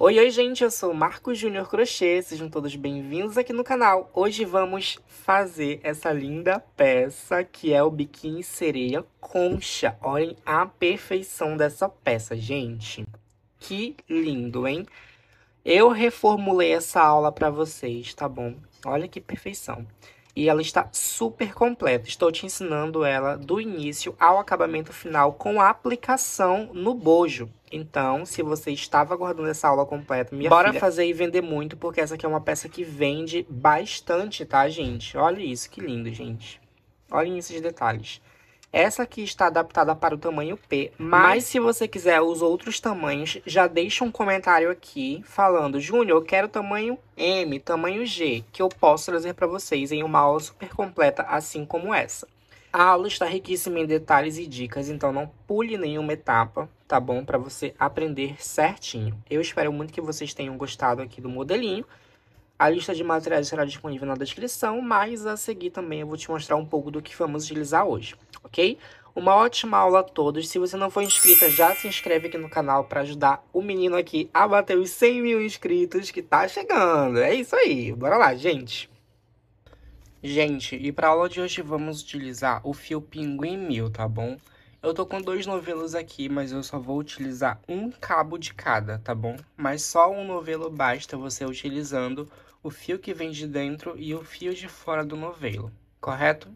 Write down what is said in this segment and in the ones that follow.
Oi, oi, gente, eu sou o Marcos Júnior Crochê, sejam todos bem-vindos aqui no canal. Hoje vamos fazer essa linda peça que é o biquíni sereia concha. Olhem a perfeição dessa peça, gente. Que lindo, hein? Eu reformulei essa aula para vocês, tá bom? Olha que perfeição. E ela está super completa. Estou te ensinando ela do início ao acabamento final com a aplicação no bojo, então, se você estava aguardando essa aula completa, minha bora filha. fazer e vender muito, porque essa aqui é uma peça que vende bastante, tá, gente? Olha isso, que lindo, gente. Olhem esses detalhes. Essa aqui está adaptada para o tamanho P, mas, mas se você quiser os outros tamanhos, já deixa um comentário aqui falando, Júnior, eu quero tamanho M, tamanho G, que eu posso trazer para vocês em uma aula super completa, assim como essa. A aula está riquíssima em detalhes e dicas, então não pule nenhuma etapa tá bom? Para você aprender certinho. Eu espero muito que vocês tenham gostado aqui do modelinho. A lista de materiais será disponível na descrição, mas a seguir também eu vou te mostrar um pouco do que vamos utilizar hoje, ok? Uma ótima aula a todos. Se você não for inscrita, já se inscreve aqui no canal para ajudar o menino aqui a bater os 100 mil inscritos que tá chegando. É isso aí. Bora lá, gente. Gente, e para a aula de hoje vamos utilizar o fio Pinguim mil tá bom? Eu tô com dois novelos aqui, mas eu só vou utilizar um cabo de cada, tá bom? Mas só um novelo basta você utilizando o fio que vem de dentro e o fio de fora do novelo, correto?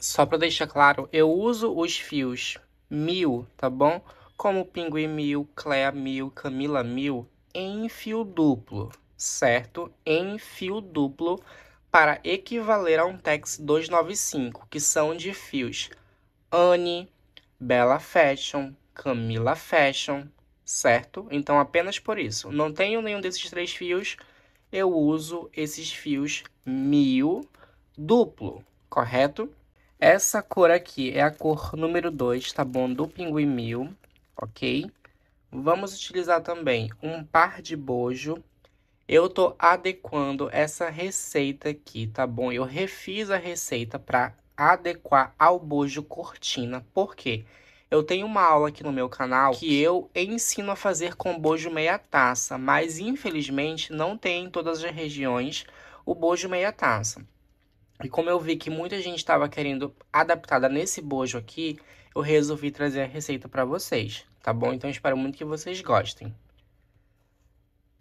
Só para deixar claro, eu uso os fios mil, tá bom? Como Pinguim mil, Clea mil, Camila mil, em fio duplo, certo? Em fio duplo para equivaler a um TEX 295, que são de fios Anne Bella Fashion, Camila Fashion, certo? Então, apenas por isso. Não tenho nenhum desses três fios, eu uso esses fios mil duplo, correto? Essa cor aqui é a cor número 2, tá bom? Do pinguim mil, ok? Vamos utilizar também um par de bojo. Eu tô adequando essa receita aqui, tá bom? Eu refiz a receita para adequar ao bojo cortina. Por quê? Eu tenho uma aula aqui no meu canal que eu ensino a fazer com bojo meia taça, mas infelizmente não tem em todas as regiões o bojo meia taça. E como eu vi que muita gente estava querendo adaptada nesse bojo aqui, eu resolvi trazer a receita para vocês, tá bom? Então espero muito que vocês gostem.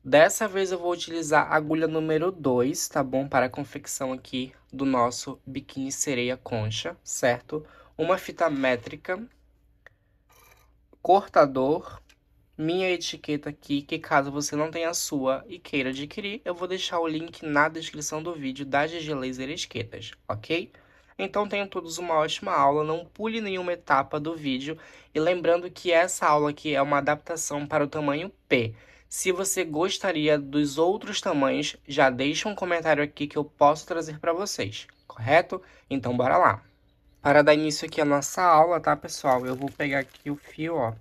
Dessa vez eu vou utilizar a agulha número 2, tá bom? Para a confecção aqui do nosso biquíni sereia concha, certo? Uma fita métrica, cortador, minha etiqueta aqui, que caso você não tenha a sua e queira adquirir, eu vou deixar o link na descrição do vídeo das Gigi Laser Etiquetas, ok? Então tenham todos uma ótima aula, não pule nenhuma etapa do vídeo. E lembrando que essa aula aqui é uma adaptação para o tamanho P. Se você gostaria dos outros tamanhos, já deixa um comentário aqui que eu posso trazer para vocês, correto? Então bora lá. Para dar início aqui à nossa aula, tá pessoal? Eu vou pegar aqui o fio, ó,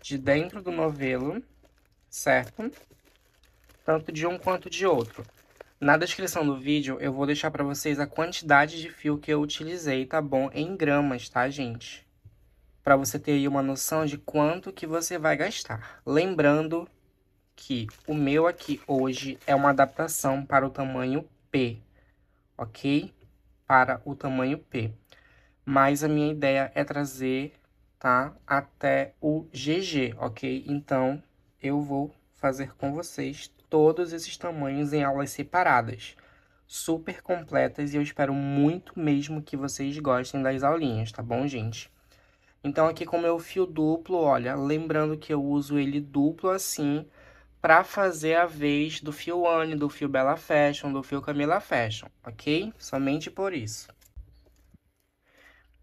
de dentro do novelo, certo? Tanto de um quanto de outro. Na descrição do vídeo eu vou deixar para vocês a quantidade de fio que eu utilizei, tá bom? Em gramas, tá gente? para você ter aí uma noção de quanto que você vai gastar. Lembrando que o meu aqui hoje é uma adaptação para o tamanho P, ok? Para o tamanho P. Mas a minha ideia é trazer, tá? Até o GG, ok? Então, eu vou fazer com vocês todos esses tamanhos em aulas separadas. Super completas e eu espero muito mesmo que vocês gostem das aulinhas, tá bom, gente? Então, aqui com o meu fio duplo, olha, lembrando que eu uso ele duplo assim para fazer a vez do fio Anne, do fio Bella Fashion, do fio Camila Fashion, ok? Somente por isso.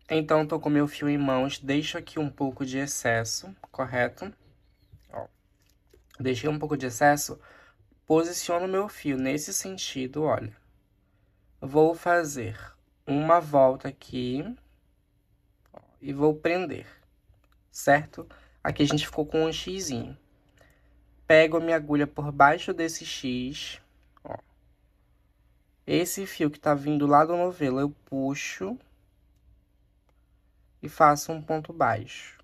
Então, tô com meu fio em mãos, deixo aqui um pouco de excesso, correto? Ó, deixei um pouco de excesso, posiciono meu fio nesse sentido, olha. Vou fazer uma volta aqui, e vou prender, certo? Aqui a gente ficou com um xizinho. Pego a minha agulha por baixo desse x, ó. Esse fio que tá vindo lá do novelo, eu puxo e faço um ponto baixo.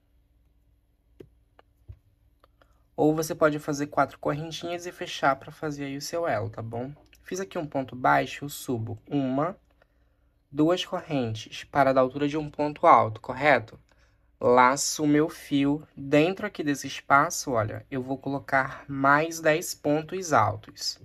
Ou você pode fazer quatro correntinhas e fechar para fazer aí o seu elo, tá bom? Fiz aqui um ponto baixo, eu subo uma, duas correntes para dar altura de um ponto alto, correto? Laço o meu fio dentro aqui desse espaço, olha, eu vou colocar mais 10 pontos altos.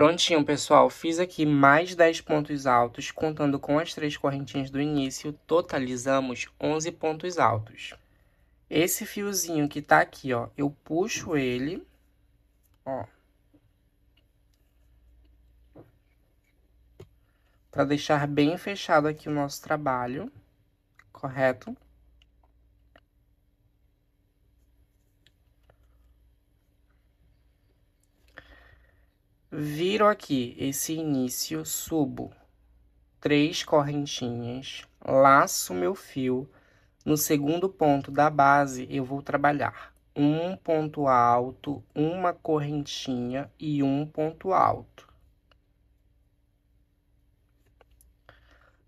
Prontinho, pessoal. Fiz aqui mais 10 pontos altos, contando com as três correntinhas do início, totalizamos 11 pontos altos. Esse fiozinho que tá aqui, ó, eu puxo ele, ó. Pra deixar bem fechado aqui o nosso trabalho, correto? Viro aqui esse início, subo três correntinhas, laço meu fio. No segundo ponto da base, eu vou trabalhar um ponto alto, uma correntinha e um ponto alto.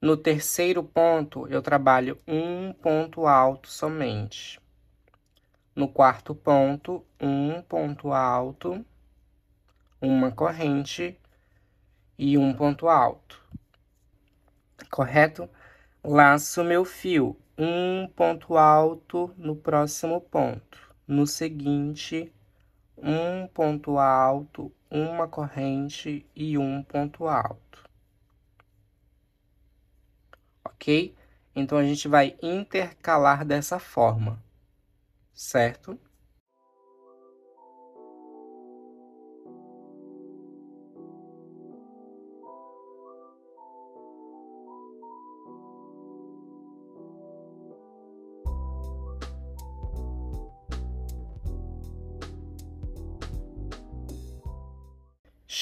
No terceiro ponto, eu trabalho um ponto alto somente. No quarto ponto, um ponto alto uma corrente e um ponto alto. Correto? Laço meu fio, um ponto alto no próximo ponto. No seguinte, um ponto alto, uma corrente e um ponto alto. Ok? Então, a gente vai intercalar dessa forma, certo?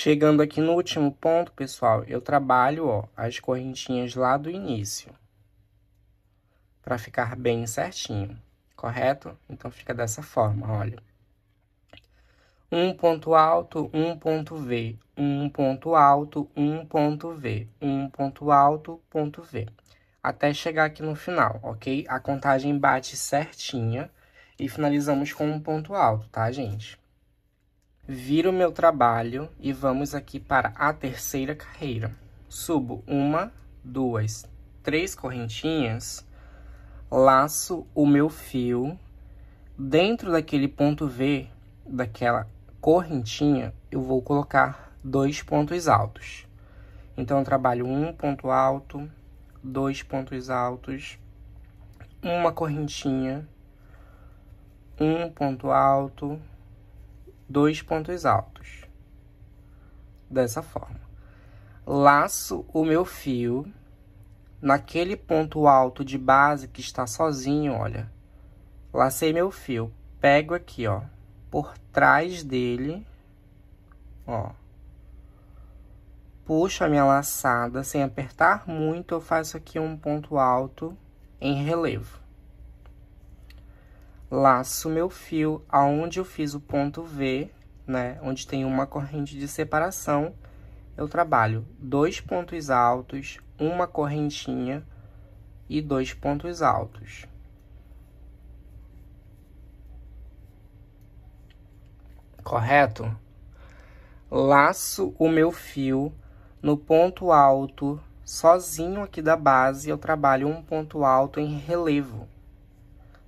Chegando aqui no último ponto, pessoal, eu trabalho ó, as correntinhas lá do início. Para ficar bem certinho, correto? Então, fica dessa forma, olha. Um ponto alto, um ponto V. Um ponto alto, um ponto V. Um ponto alto, ponto V. Até chegar aqui no final, ok? A contagem bate certinha e finalizamos com um ponto alto, tá, gente? Viro meu trabalho e vamos aqui para a terceira carreira. Subo uma, duas, três correntinhas, laço o meu fio. Dentro daquele ponto V, daquela correntinha, eu vou colocar dois pontos altos. Então, eu trabalho um ponto alto, dois pontos altos, uma correntinha, um ponto alto, dois pontos altos. Dessa forma. Laço o meu fio naquele ponto alto de base que está sozinho, olha. Lacei meu fio. Pego aqui, ó, por trás dele, ó. Puxo a minha laçada sem apertar muito, eu faço aqui um ponto alto em relevo laço meu fio aonde eu fiz o ponto V, né, onde tem uma corrente de separação, eu trabalho dois pontos altos, uma correntinha e dois pontos altos. Correto? Laço o meu fio no ponto alto, sozinho aqui da base, eu trabalho um ponto alto em relevo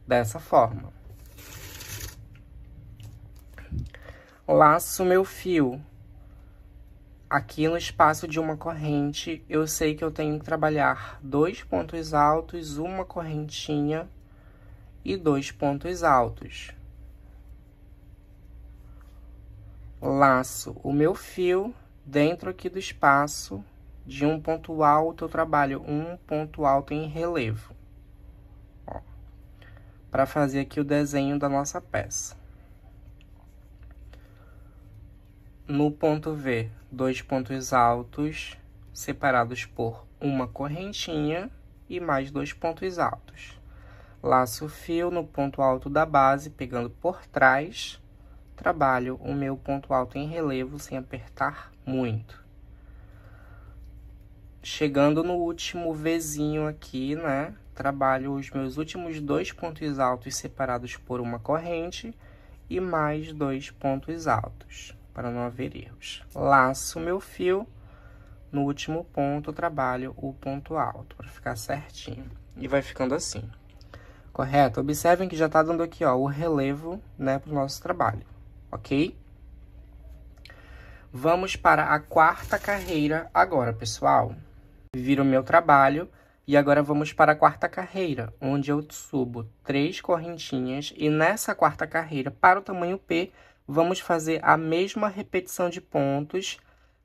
dessa forma. Laço meu fio. Aqui no espaço de uma corrente, eu sei que eu tenho que trabalhar dois pontos altos, uma correntinha e dois pontos altos. Laço o meu fio dentro aqui do espaço de um ponto alto, eu trabalho um ponto alto em relevo para fazer aqui o desenho da nossa peça. No ponto V, dois pontos altos separados por uma correntinha e mais dois pontos altos. Laço o fio no ponto alto da base, pegando por trás, trabalho o meu ponto alto em relevo sem apertar muito. Chegando no último Vzinho aqui, né, trabalho os meus últimos dois pontos altos separados por uma corrente e mais dois pontos altos, para não haver erros. Laço meu fio, no último ponto trabalho o ponto alto, para ficar certinho. E vai ficando assim, correto? Observem que já tá dando aqui, ó, o relevo, né, pro nosso trabalho, ok? Vamos para a quarta carreira agora, pessoal. Viro meu trabalho e agora vamos para a quarta carreira, onde eu subo três correntinhas e nessa quarta carreira, para o tamanho P, vamos fazer a mesma repetição de pontos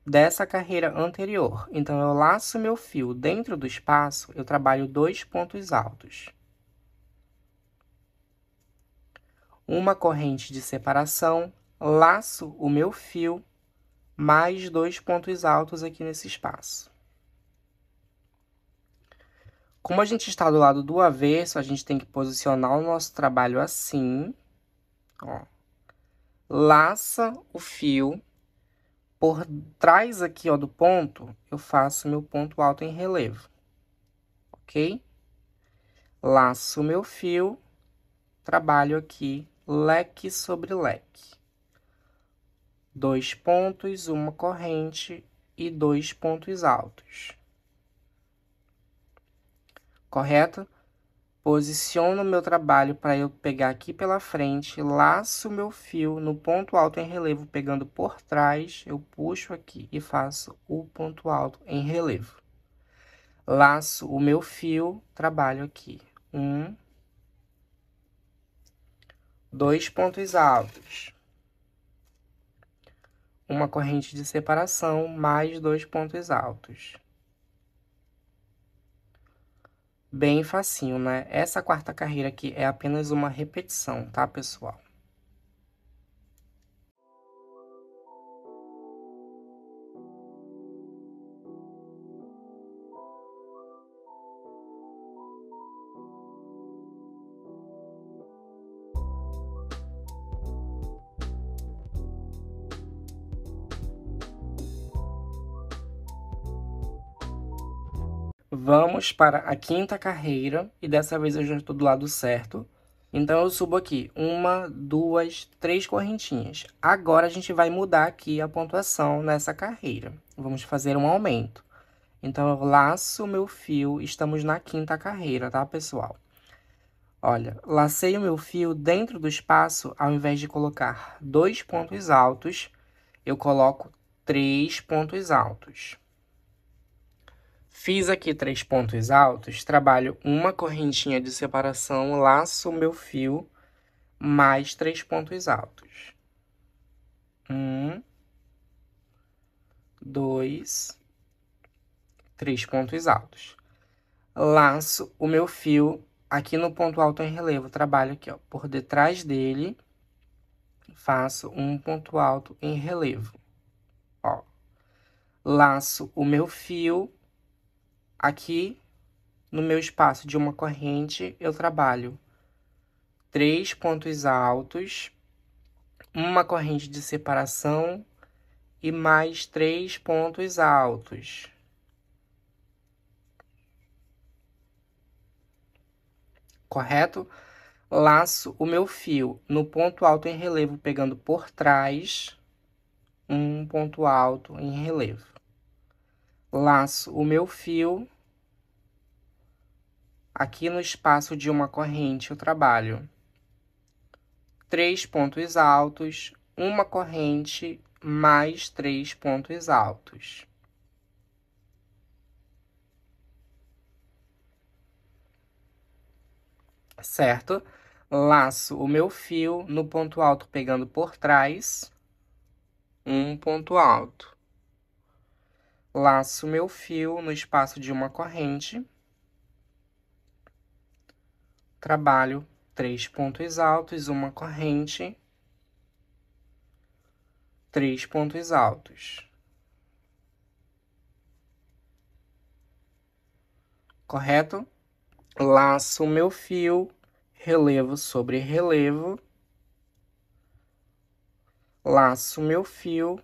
dessa carreira anterior. Então, eu laço meu fio dentro do espaço, eu trabalho dois pontos altos. Uma corrente de separação, laço o meu fio, mais dois pontos altos aqui nesse espaço. Como a gente está do lado do avesso, a gente tem que posicionar o nosso trabalho assim, ó. Laça o fio por trás aqui, ó, do ponto, eu faço meu ponto alto em relevo, ok? Laço o meu fio, trabalho aqui leque sobre leque. Dois pontos, uma corrente e dois pontos altos correto? Posiciono meu trabalho para eu pegar aqui pela frente, laço meu fio no ponto alto em relevo, pegando por trás, eu puxo aqui e faço o ponto alto em relevo. Laço o meu fio, trabalho aqui. Um, dois pontos altos. Uma corrente de separação, mais dois pontos altos bem facinho, né? Essa quarta carreira aqui é apenas uma repetição, tá, pessoal? Vamos para a quinta carreira e dessa vez eu já estou do lado certo. Então eu subo aqui uma, duas, três correntinhas. Agora a gente vai mudar aqui a pontuação nessa carreira. Vamos fazer um aumento. Então eu laço meu fio, estamos na quinta carreira, tá, pessoal? Olha, lacei o meu fio dentro do espaço, ao invés de colocar dois pontos altos, eu coloco três pontos altos. Fiz aqui três pontos altos, trabalho uma correntinha de separação, laço o meu fio, mais três pontos altos. Um, dois, três pontos altos. Laço o meu fio aqui no ponto alto em relevo, trabalho aqui, ó, por detrás dele, faço um ponto alto em relevo, ó. Laço o meu fio Aqui, no meu espaço de uma corrente, eu trabalho três pontos altos, uma corrente de separação e mais três pontos altos. Correto? Laço o meu fio no ponto alto em relevo, pegando por trás um ponto alto em relevo laço o meu fio aqui no espaço de uma corrente eu trabalho três pontos altos, uma corrente mais três pontos altos. Certo? Laço o meu fio no ponto alto pegando por trás, um ponto alto laço meu fio no espaço de uma corrente, trabalho três pontos altos, uma corrente, três pontos altos. Correto? Laço meu fio, relevo sobre relevo, laço meu fio,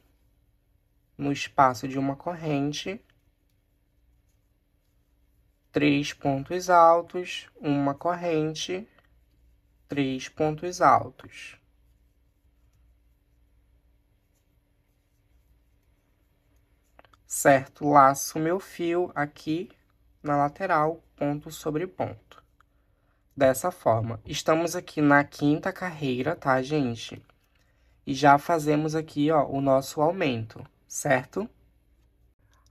no espaço de uma corrente, três pontos altos, uma corrente, três pontos altos. Certo, laço meu fio aqui na lateral, ponto sobre ponto. Dessa forma, estamos aqui na quinta carreira, tá, gente? E já fazemos aqui, ó, o nosso aumento certo?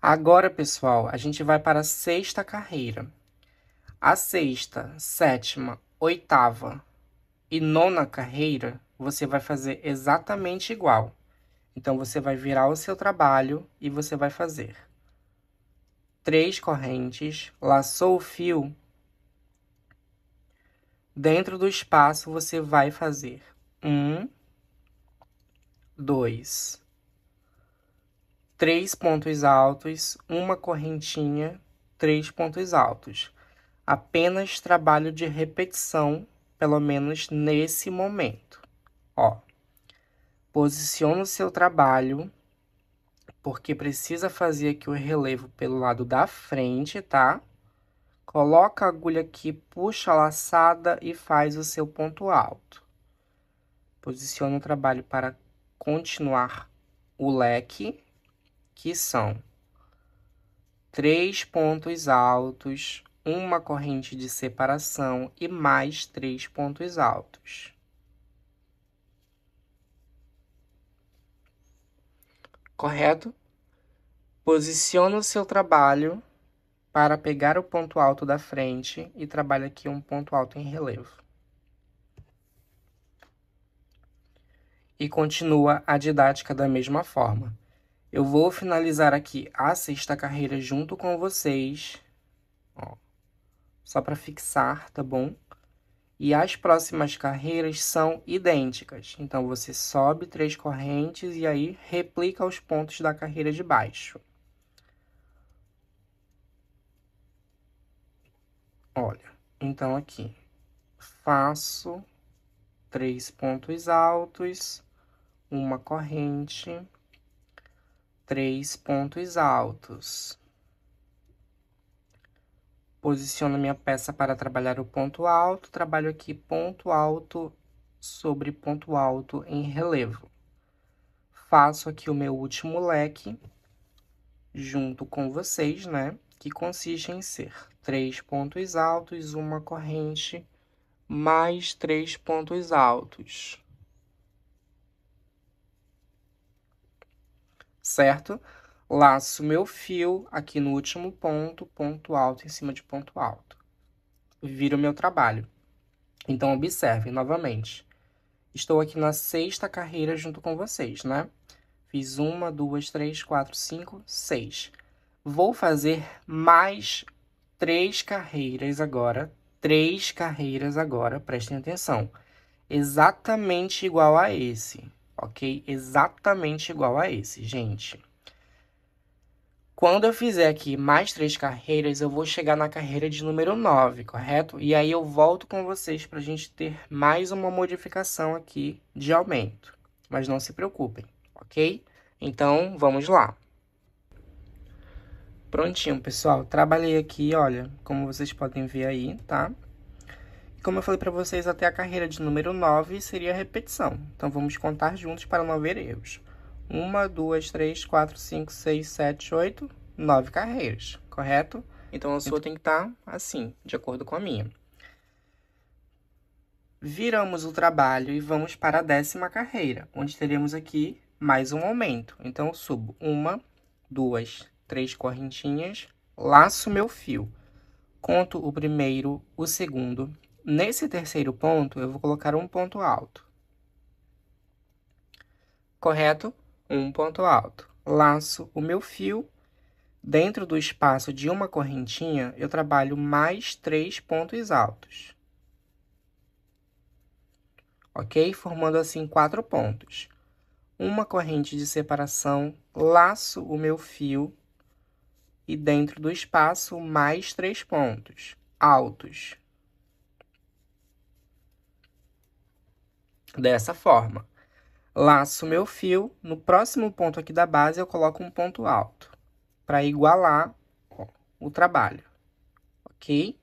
Agora, pessoal, a gente vai para a sexta carreira. A sexta, sétima, oitava e nona carreira, você vai fazer exatamente igual. Então, você vai virar o seu trabalho e você vai fazer três correntes, laçou o fio. Dentro do espaço, você vai fazer um, dois, três pontos altos, uma correntinha, três pontos altos. Apenas trabalho de repetição, pelo menos nesse momento. Ó, posiciona o seu trabalho, porque precisa fazer aqui o relevo pelo lado da frente, tá? Coloca a agulha aqui, puxa a laçada e faz o seu ponto alto. Posiciona o trabalho para continuar o leque que são três pontos altos, uma corrente de separação e mais três pontos altos. Correto? Posiciona o seu trabalho para pegar o ponto alto da frente e trabalha aqui um ponto alto em relevo. E continua a didática da mesma forma. Eu vou finalizar aqui a sexta carreira junto com vocês, ó, só para fixar, tá bom? E as próximas carreiras são idênticas, então você sobe três correntes e aí replica os pontos da carreira de baixo. Olha, então aqui, faço três pontos altos, uma corrente, três pontos altos. Posiciono minha peça para trabalhar o ponto alto, trabalho aqui ponto alto sobre ponto alto em relevo. Faço aqui o meu último leque junto com vocês, né? Que consiste em ser três pontos altos, uma corrente, mais três pontos altos. certo? Laço meu fio aqui no último ponto, ponto alto em cima de ponto alto. Viro meu trabalho. Então, observem novamente. Estou aqui na sexta carreira junto com vocês, né? Fiz uma, duas, três, quatro, cinco, seis. Vou fazer mais três carreiras agora. Três carreiras agora, prestem atenção. Exatamente igual a esse ok? Exatamente igual a esse, gente. Quando eu fizer aqui mais três carreiras, eu vou chegar na carreira de número 9, correto? E aí eu volto com vocês para a gente ter mais uma modificação aqui de aumento. Mas não se preocupem, ok? Então, vamos lá. Prontinho, pessoal. Trabalhei aqui, olha, como vocês podem ver aí, tá? Tá? Como eu falei para vocês, até a carreira de número 9 seria repetição. Então, vamos contar juntos para não haver erros. 1, 2, 3, 4, 5, 6, 7, 8, 9 carreiras, correto? Então, a sua tem que estar tá assim, de acordo com a minha. Viramos o trabalho e vamos para a décima carreira, onde teremos aqui mais um aumento. Então, eu subo uma, duas, três correntinhas, laço meu fio. Conto o primeiro, o segundo, Nesse terceiro ponto, eu vou colocar um ponto alto. Correto? Um ponto alto. Laço o meu fio. Dentro do espaço de uma correntinha, eu trabalho mais três pontos altos. Ok? Formando assim quatro pontos. Uma corrente de separação, laço o meu fio e dentro do espaço mais três pontos altos. dessa forma. Laço meu fio, no próximo ponto aqui da base eu coloco um ponto alto, para igualar ó, o trabalho, ok?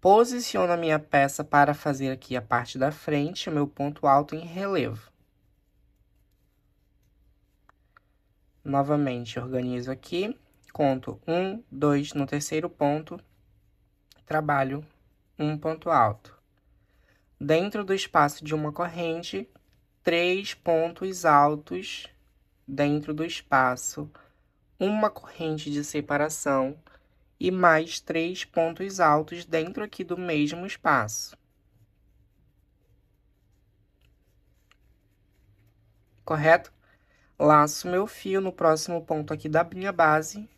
Posiciono a minha peça para fazer aqui a parte da frente, o meu ponto alto em relevo. Novamente, organizo aqui, conto um, dois no terceiro ponto, trabalho um ponto alto dentro do espaço de uma corrente, três pontos altos dentro do espaço, uma corrente de separação e mais três pontos altos dentro aqui do mesmo espaço. Correto? Laço meu fio no próximo ponto aqui da minha base,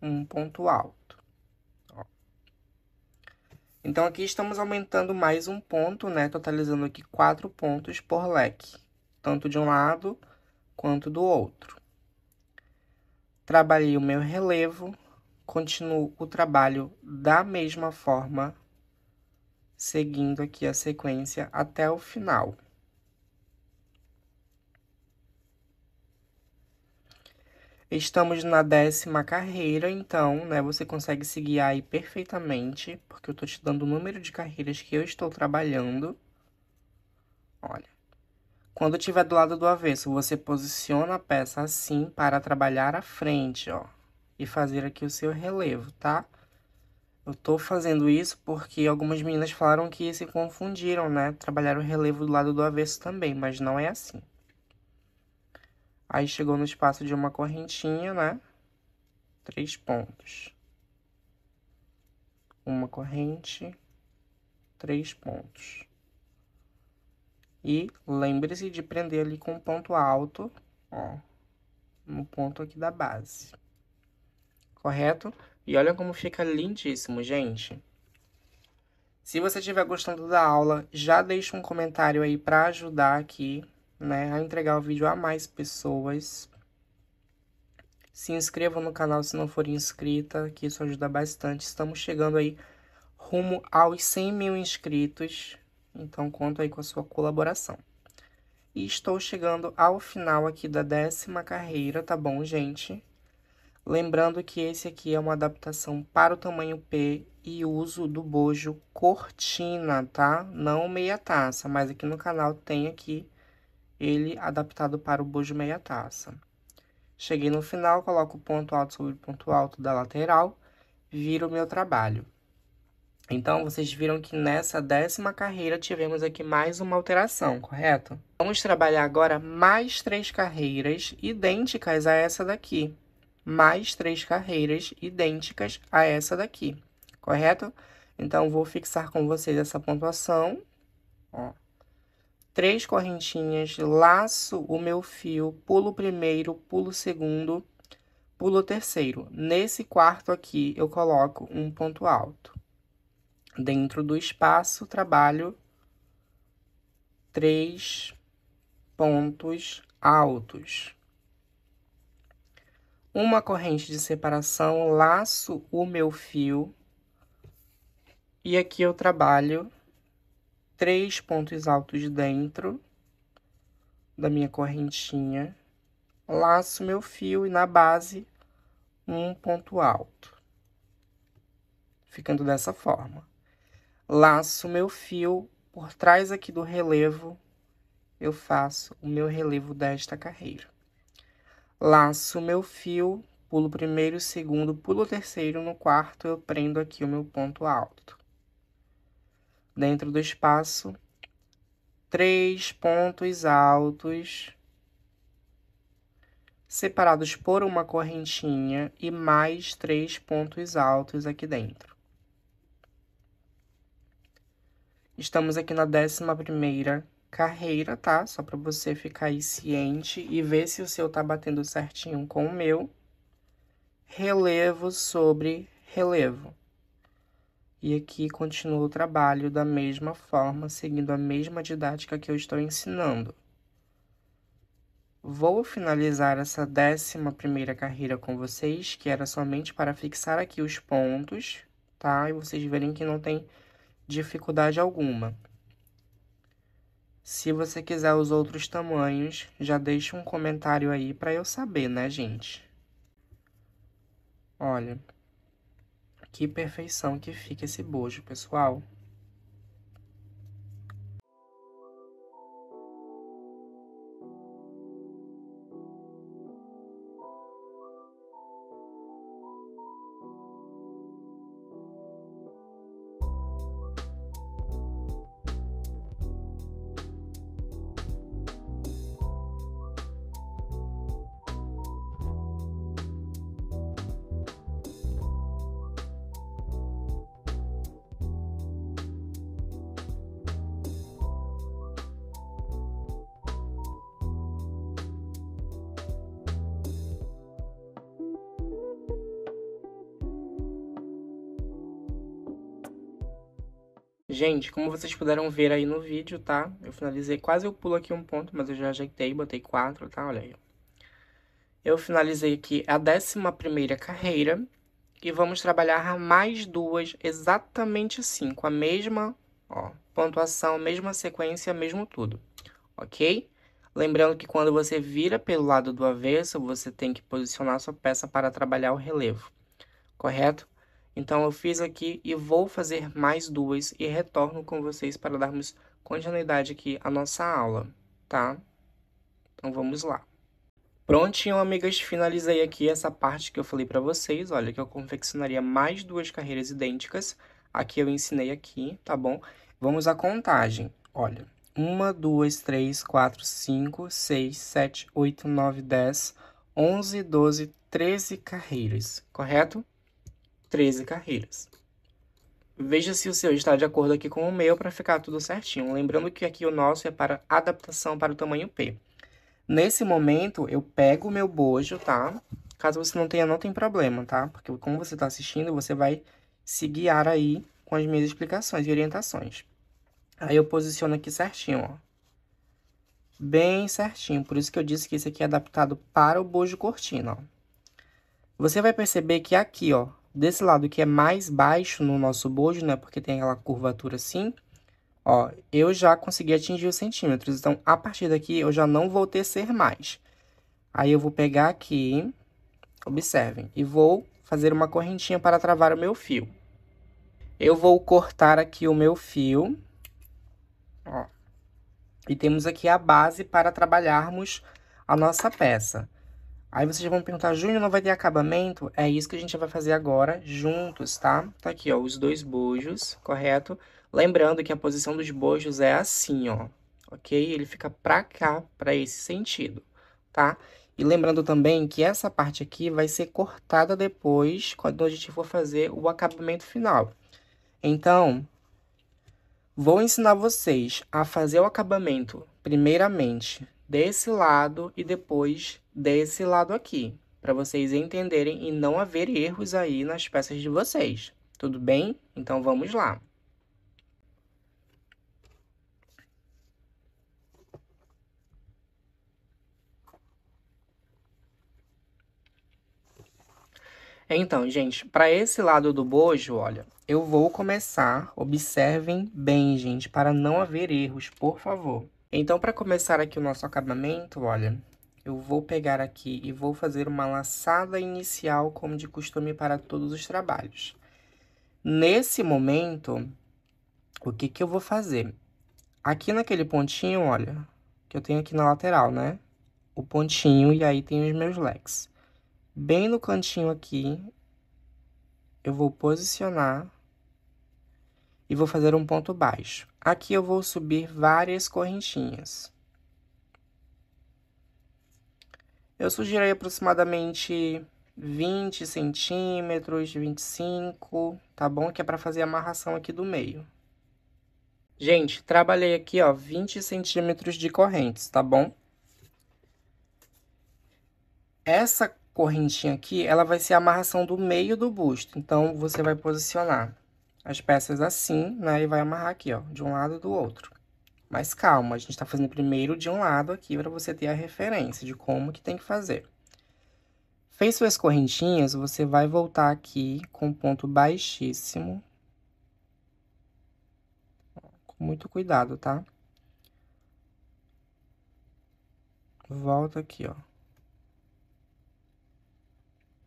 um ponto alto. Então, aqui estamos aumentando mais um ponto, né? Totalizando aqui quatro pontos por leque, tanto de um lado quanto do outro. Trabalhei o meu relevo, continuo o trabalho da mesma forma, seguindo aqui a sequência até o final. Estamos na décima carreira, então, né? Você consegue se guiar aí perfeitamente, porque eu tô te dando o número de carreiras que eu estou trabalhando. Olha. Quando tiver do lado do avesso, você posiciona a peça assim para trabalhar à frente, ó. E fazer aqui o seu relevo, tá? Eu tô fazendo isso porque algumas meninas falaram que se confundiram, né? Trabalhar o relevo do lado do avesso também, mas não é assim. Aí chegou no espaço de uma correntinha, né? Três pontos. Uma corrente, três pontos. E lembre-se de prender ali com um ponto alto, ó, no ponto aqui da base. Correto? E olha como fica lindíssimo, gente. Se você estiver gostando da aula, já deixa um comentário aí para ajudar aqui né, a entregar o vídeo a mais pessoas. Se inscreva no canal se não for inscrita, que isso ajuda bastante. Estamos chegando aí rumo aos 100 mil inscritos, então conto aí com a sua colaboração. E estou chegando ao final aqui da décima carreira, tá bom, gente? Lembrando que esse aqui é uma adaptação para o tamanho P e uso do bojo cortina, tá? Não meia taça, mas aqui no canal tem aqui ele adaptado para o bojo meia taça. Cheguei no final, coloco o ponto alto sobre o ponto alto da lateral, viro o meu trabalho. Então, vocês viram que nessa décima carreira tivemos aqui mais uma alteração, correto? Vamos trabalhar agora mais três carreiras idênticas a essa daqui. Mais três carreiras idênticas a essa daqui, correto? Então, vou fixar com vocês essa pontuação, ó, três correntinhas, laço o meu fio, pulo o primeiro, pulo o segundo, pulo o terceiro. Nesse quarto aqui, eu coloco um ponto alto. Dentro do espaço, trabalho três pontos altos. Uma corrente de separação, laço o meu fio, e aqui eu trabalho três pontos altos dentro da minha correntinha, laço meu fio e na base um ponto alto. Ficando dessa forma. Laço meu fio por trás aqui do relevo, eu faço o meu relevo desta carreira. Laço meu fio, pulo primeiro, segundo, pulo terceiro, no quarto eu prendo aqui o meu ponto alto dentro do espaço, três pontos altos separados por uma correntinha e mais três pontos altos aqui dentro. Estamos aqui na décima primeira carreira, tá? Só para você ficar aí ciente e ver se o seu tá batendo certinho com o meu. Relevo sobre relevo. E aqui continuo o trabalho da mesma forma, seguindo a mesma didática que eu estou ensinando. Vou finalizar essa décima primeira carreira com vocês, que era somente para fixar aqui os pontos, tá? E vocês verem que não tem dificuldade alguma. Se você quiser os outros tamanhos, já deixa um comentário aí para eu saber, né, gente? Olha, que perfeição que fica esse bojo, pessoal! Gente, como vocês puderam ver aí no vídeo, tá? Eu finalizei, quase eu pulo aqui um ponto, mas eu já ajeitei, botei quatro, tá? Olha aí. Eu finalizei aqui a décima primeira carreira e vamos trabalhar mais duas, exatamente assim, com a mesma ó, pontuação, mesma sequência, mesmo tudo, ok? Lembrando que quando você vira pelo lado do avesso, você tem que posicionar sua peça para trabalhar o relevo, correto? Então eu fiz aqui e vou fazer mais duas e retorno com vocês para darmos continuidade aqui à nossa aula, tá? Então vamos lá. Prontinho, amigas, finalizei aqui essa parte que eu falei para vocês, olha, que eu confeccionaria mais duas carreiras idênticas. Aqui eu ensinei aqui, tá bom? Vamos à contagem, olha. uma, duas, três, quatro, cinco, seis, sete, oito, nove, dez, onze, doze, treze carreiras, correto? 13 carreiras. Veja se o seu está de acordo aqui com o meu para ficar tudo certinho. Lembrando que aqui o nosso é para adaptação para o tamanho P. Nesse momento, eu pego o meu bojo, tá? Caso você não tenha, não tem problema, tá? Porque como você está assistindo, você vai se guiar aí com as minhas explicações e orientações. Aí eu posiciono aqui certinho, ó. Bem certinho. Por isso que eu disse que esse aqui é adaptado para o bojo cortina, ó. Você vai perceber que aqui, ó, desse lado que é mais baixo no nosso bojo, né? Porque tem aquela curvatura assim, ó, eu já consegui atingir os centímetros. Então, a partir daqui, eu já não vou tecer mais. Aí, eu vou pegar aqui, observem, e vou fazer uma correntinha para travar o meu fio. Eu vou cortar aqui o meu fio, ó. E temos aqui a base para trabalharmos a nossa peça. Aí vocês vão perguntar, Júnior, não vai ter acabamento? É isso que a gente vai fazer agora, juntos, tá? Tá aqui, ó, os dois bojos, correto? Lembrando que a posição dos bojos é assim, ó, ok? Ele fica pra cá, pra esse sentido, tá? E lembrando também que essa parte aqui vai ser cortada depois, quando a gente for fazer o acabamento final. Então, vou ensinar vocês a fazer o acabamento, primeiramente, desse lado e depois desse lado aqui, para vocês entenderem e não haver erros aí nas peças de vocês. Tudo bem? Então vamos lá. Então, gente, para esse lado do bojo, olha, eu vou começar, observem bem, gente, para não haver erros, por favor. Então, para começar aqui o nosso acabamento, olha, eu vou pegar aqui e vou fazer uma laçada inicial, como de costume para todos os trabalhos. Nesse momento, o que, que eu vou fazer? Aqui naquele pontinho, olha, que eu tenho aqui na lateral, né? O pontinho e aí tem os meus legs. Bem no cantinho aqui, eu vou posicionar e vou fazer um ponto baixo. Aqui eu vou subir várias correntinhas. Eu sugiro aí aproximadamente 20 centímetros, 25, tá bom? Que é para fazer a amarração aqui do meio. Gente, trabalhei aqui, ó, 20 centímetros de correntes, tá bom? Essa correntinha aqui, ela vai ser a amarração do meio do busto. Então, você vai posicionar as peças assim, né? E vai amarrar aqui, ó, de um lado e do outro. Mas calma, a gente está fazendo primeiro de um lado aqui para você ter a referência de como que tem que fazer. Fez suas correntinhas, você vai voltar aqui com ponto baixíssimo. Com muito cuidado, tá? Volta aqui, ó.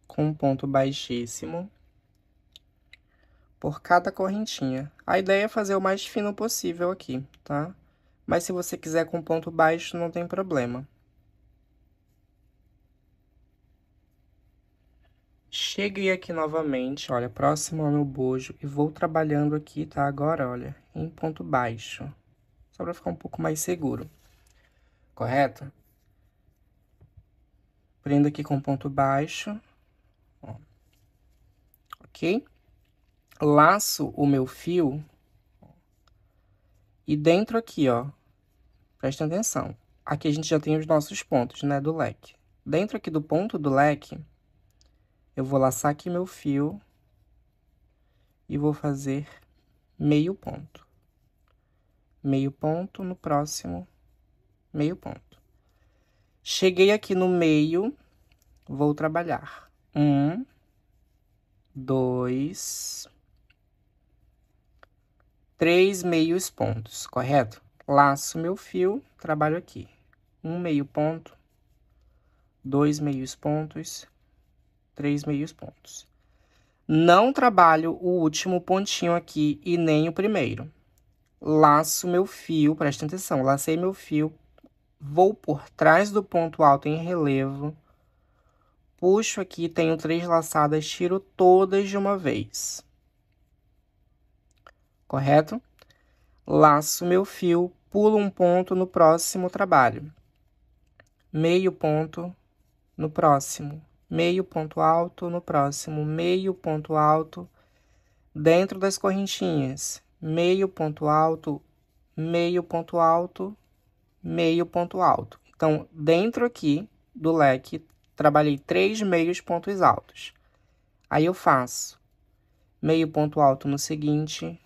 Com ponto baixíssimo. Por cada correntinha. A ideia é fazer o mais fino possível aqui, tá? mas se você quiser com ponto baixo, não tem problema. Cheguei aqui novamente, olha, próximo ao meu bojo, e vou trabalhando aqui, tá? Agora, olha, em ponto baixo, só pra ficar um pouco mais seguro, correto? Prendo aqui com ponto baixo, ó. ok? Laço o meu fio e dentro aqui, ó, presta atenção. Aqui a gente já tem os nossos pontos, né, do leque. Dentro aqui do ponto do leque, eu vou laçar aqui meu fio e vou fazer meio ponto. Meio ponto no próximo meio ponto. Cheguei aqui no meio, vou trabalhar. Um, dois, três meios pontos, correto? Laço meu fio, trabalho aqui. Um meio ponto, dois meios pontos, três meios pontos. Não trabalho o último pontinho aqui e nem o primeiro. Laço meu fio, presta atenção, lacei meu fio, vou por trás do ponto alto em relevo, puxo aqui, tenho três laçadas, tiro todas de uma vez correto? Laço meu fio, pulo um ponto no próximo trabalho. Meio ponto no próximo, meio ponto alto no próximo, meio ponto alto dentro das correntinhas, meio ponto alto, meio ponto alto, meio ponto alto. Então, dentro aqui do leque, trabalhei três meios pontos altos. Aí eu faço meio ponto alto no seguinte,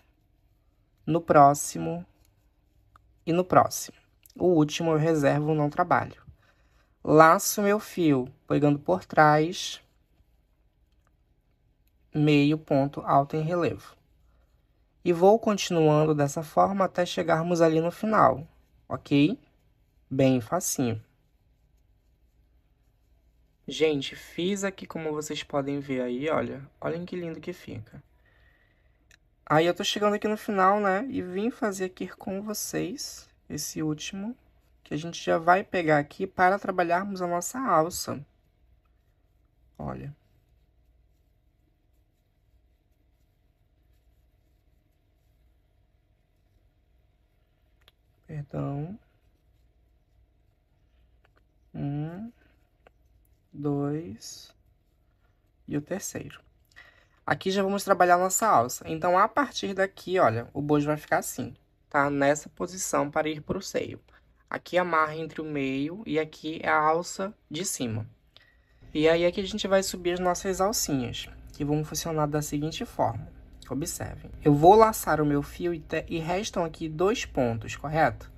no próximo e no próximo. O último eu reservo não trabalho. Laço meu fio, pegando por trás, meio ponto alto em relevo. E vou continuando dessa forma até chegarmos ali no final, ok? Bem facinho. Gente, fiz aqui como vocês podem ver aí, olha. Olhem que lindo que fica. Aí eu tô chegando aqui no final, né? E vim fazer aqui com vocês esse último, que a gente já vai pegar aqui para trabalharmos a nossa alça. Olha. Perdão. Um, dois e o terceiro. Aqui já vamos trabalhar nossa alça. Então, a partir daqui, olha, o bojo vai ficar assim, tá? Nessa posição para ir para o seio. Aqui amarra entre o meio e aqui é a alça de cima. E aí, aqui a gente vai subir as nossas alcinhas, que vão funcionar da seguinte forma. Observem. Eu vou laçar o meu fio e, e restam aqui dois pontos, correto?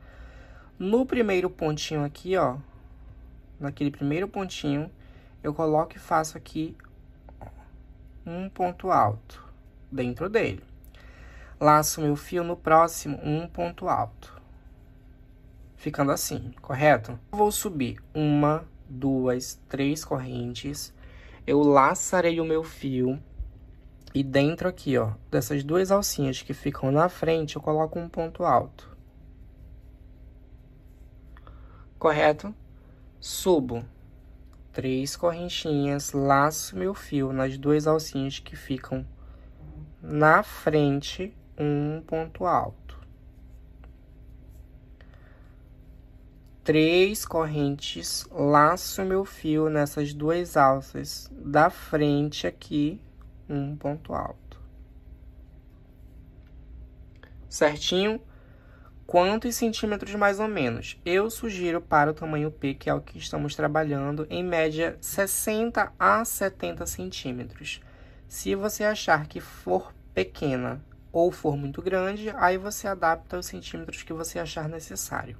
No primeiro pontinho aqui, ó, naquele primeiro pontinho, eu coloco e faço aqui um ponto alto dentro dele. Laço meu fio no próximo, um ponto alto. Ficando assim, correto? Vou subir uma, duas, três correntes. Eu laçarei o meu fio. E dentro aqui, ó, dessas duas alcinhas que ficam na frente, eu coloco um ponto alto. Correto? Subo três correntinhas, laço meu fio nas duas alcinhas que ficam na frente, um ponto alto. Três correntes, laço meu fio nessas duas alças da frente aqui, um ponto alto. Certinho? Quantos centímetros mais ou menos? Eu sugiro para o tamanho P, que é o que estamos trabalhando, em média 60 a 70 centímetros. Se você achar que for pequena ou for muito grande, aí você adapta os centímetros que você achar necessário.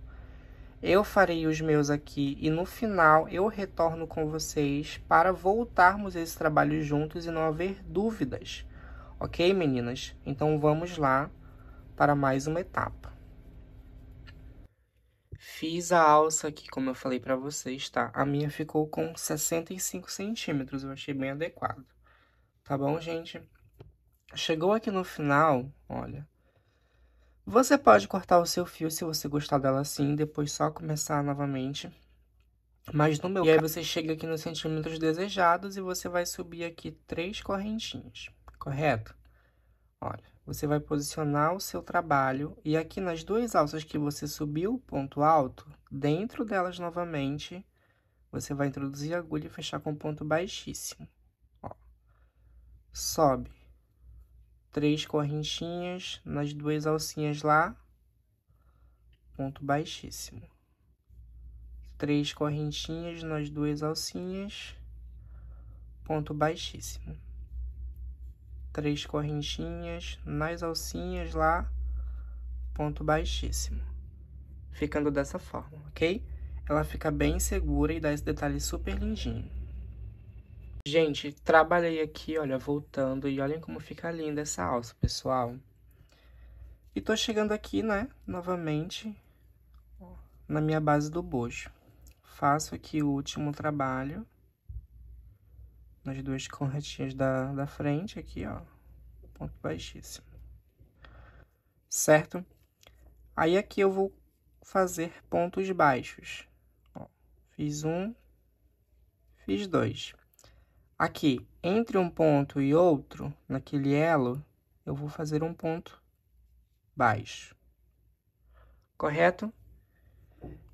Eu farei os meus aqui e no final eu retorno com vocês para voltarmos esse trabalho juntos e não haver dúvidas. Ok, meninas? Então vamos lá para mais uma etapa. Fiz a alça que, como eu falei para vocês, tá? A minha ficou com 65 centímetros, eu achei bem adequado. Tá bom, gente? Chegou aqui no final, olha. Você pode cortar o seu fio se você gostar dela assim, depois só começar novamente. Mas no meu E aí você chega aqui nos centímetros desejados e você vai subir aqui três correntinhas, correto? Olha você vai posicionar o seu trabalho e aqui nas duas alças que você subiu o ponto alto, dentro delas novamente, você vai introduzir a agulha e fechar com ponto baixíssimo. Ó. Sobe. Três correntinhas nas duas alcinhas lá, ponto baixíssimo. Três correntinhas nas duas alcinhas, ponto baixíssimo três correntinhas nas alcinhas lá, ponto baixíssimo. Ficando dessa forma, ok? Ela fica bem segura e dá esse detalhe super lindinho. Gente, trabalhei aqui, olha, voltando e olhem como fica linda essa alça, pessoal. E tô chegando aqui, né, novamente, na minha base do bojo. Faço aqui o último trabalho nas duas correntinhas da, da frente aqui, ó, ponto baixíssimo, certo? Aí aqui eu vou fazer pontos baixos, ó, fiz um, fiz dois. Aqui, entre um ponto e outro, naquele elo, eu vou fazer um ponto baixo, correto?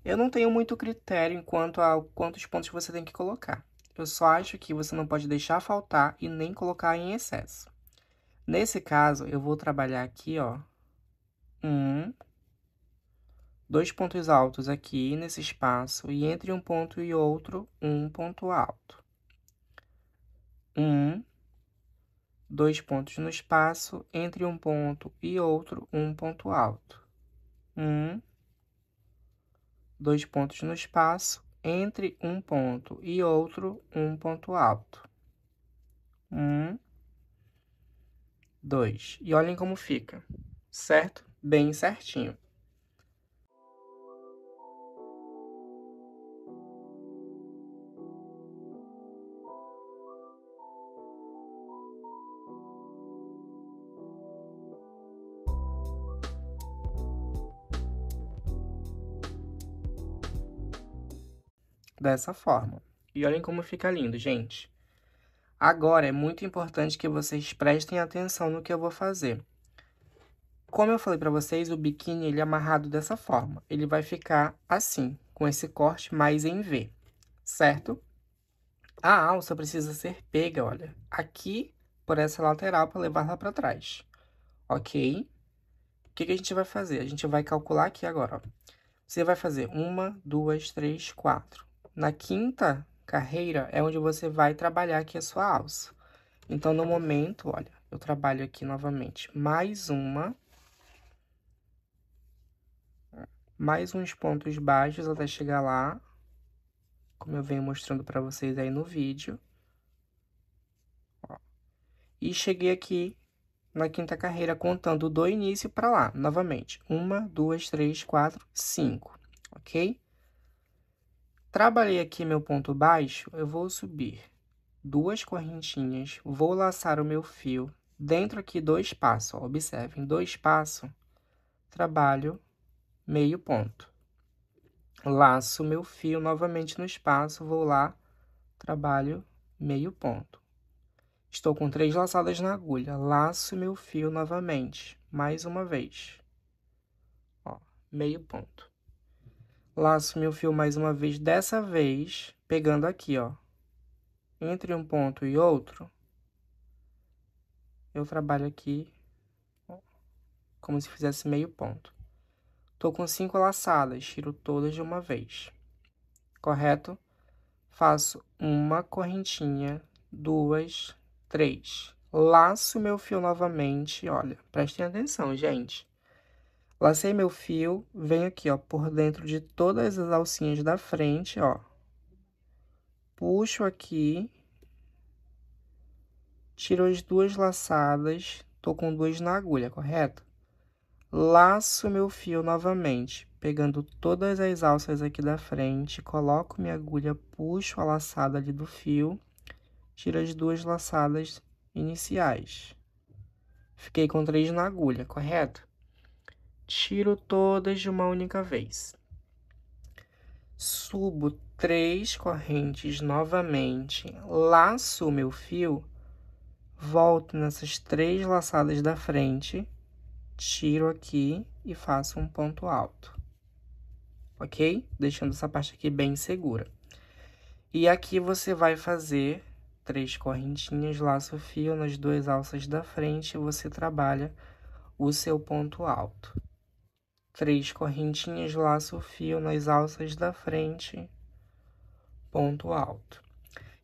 Eu não tenho muito critério quanto a quantos pontos você tem que colocar. Eu só acho que você não pode deixar faltar e nem colocar em excesso. Nesse caso, eu vou trabalhar aqui, ó. Um. Dois pontos altos aqui nesse espaço. E entre um ponto e outro, um ponto alto. Um. Dois pontos no espaço. Entre um ponto e outro, um ponto alto. Um. Dois pontos no espaço entre um ponto e outro um ponto alto. Um, dois. E olhem como fica, certo? Bem certinho. dessa forma. E olhem como fica lindo, gente. Agora é muito importante que vocês prestem atenção no que eu vou fazer. Como eu falei para vocês, o biquíni ele é amarrado dessa forma. Ele vai ficar assim, com esse corte mais em V, certo? A alça precisa ser pega, olha, aqui por essa lateral para levar lá para trás, ok? O que, que, a gente vai fazer? A gente vai calcular aqui agora, ó. Você vai fazer uma, duas, três, quatro. Na quinta carreira é onde você vai trabalhar aqui a sua alça. Então, no momento, olha, eu trabalho aqui novamente mais uma. Mais uns pontos baixos até chegar lá, como eu venho mostrando para vocês aí no vídeo. Ó. E cheguei aqui na quinta carreira contando do início para lá, novamente. Uma, duas, três, quatro, cinco, ok? Trabalhei aqui meu ponto baixo, eu vou subir duas correntinhas, vou laçar o meu fio dentro aqui do espaço, ó, observem, do espaço, trabalho meio ponto. Laço meu fio novamente no espaço, vou lá, trabalho meio ponto. Estou com três laçadas na agulha, laço meu fio novamente, mais uma vez, ó, meio ponto laço meu fio mais uma vez, dessa vez pegando aqui, ó, entre um ponto e outro, eu trabalho aqui como se fizesse meio ponto. Tô com cinco laçadas, tiro todas de uma vez, correto? Faço uma correntinha, duas, três. Laço meu fio novamente, olha, prestem atenção, gente. Lacei meu fio, venho aqui, ó, por dentro de todas as alcinhas da frente, ó. Puxo aqui. Tiro as duas laçadas. Tô com duas na agulha, correto? Laço meu fio novamente, pegando todas as alças aqui da frente, coloco minha agulha, puxo a laçada ali do fio, tiro as duas laçadas iniciais. Fiquei com três na agulha, correto? tiro todas de uma única vez. Subo três correntes novamente, laço o meu fio, volto nessas três laçadas da frente, tiro aqui e faço um ponto alto. Ok? Deixando essa parte aqui bem segura. E aqui você vai fazer três correntinhas, laço fio nas duas alças da frente, você trabalha o seu ponto alto. Três correntinhas laço o fio nas alças da frente, ponto alto.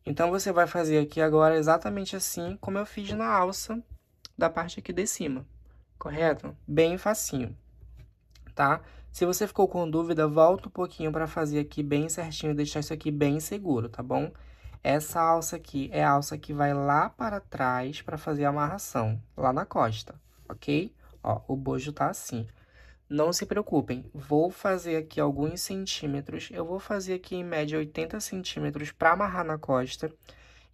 Então, você vai fazer aqui agora exatamente assim como eu fiz na alça da parte aqui de cima, correto? Bem facinho, tá? Se você ficou com dúvida, volta um pouquinho para fazer aqui bem certinho, deixar isso aqui bem seguro, tá bom? Essa alça aqui é a alça que vai lá para trás para fazer a amarração, lá na costa, ok? Ó, o bojo tá assim. Não se preocupem, vou fazer aqui alguns centímetros, eu vou fazer aqui em média 80 centímetros para amarrar na costa.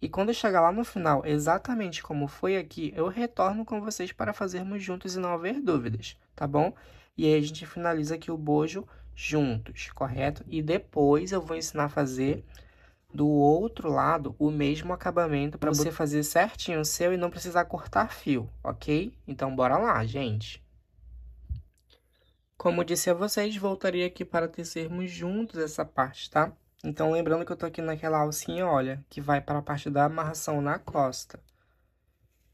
E quando eu chegar lá no final, exatamente como foi aqui, eu retorno com vocês para fazermos juntos e não haver dúvidas, tá bom? E aí a gente finaliza aqui o bojo juntos, correto? E depois eu vou ensinar a fazer do outro lado o mesmo acabamento para você fazer certinho o seu e não precisar cortar fio, ok? Então, bora lá, gente! Como disse a vocês, voltaria aqui para tecermos juntos essa parte, tá? Então, lembrando que eu tô aqui naquela alcinha, olha, que vai para a parte da amarração na costa.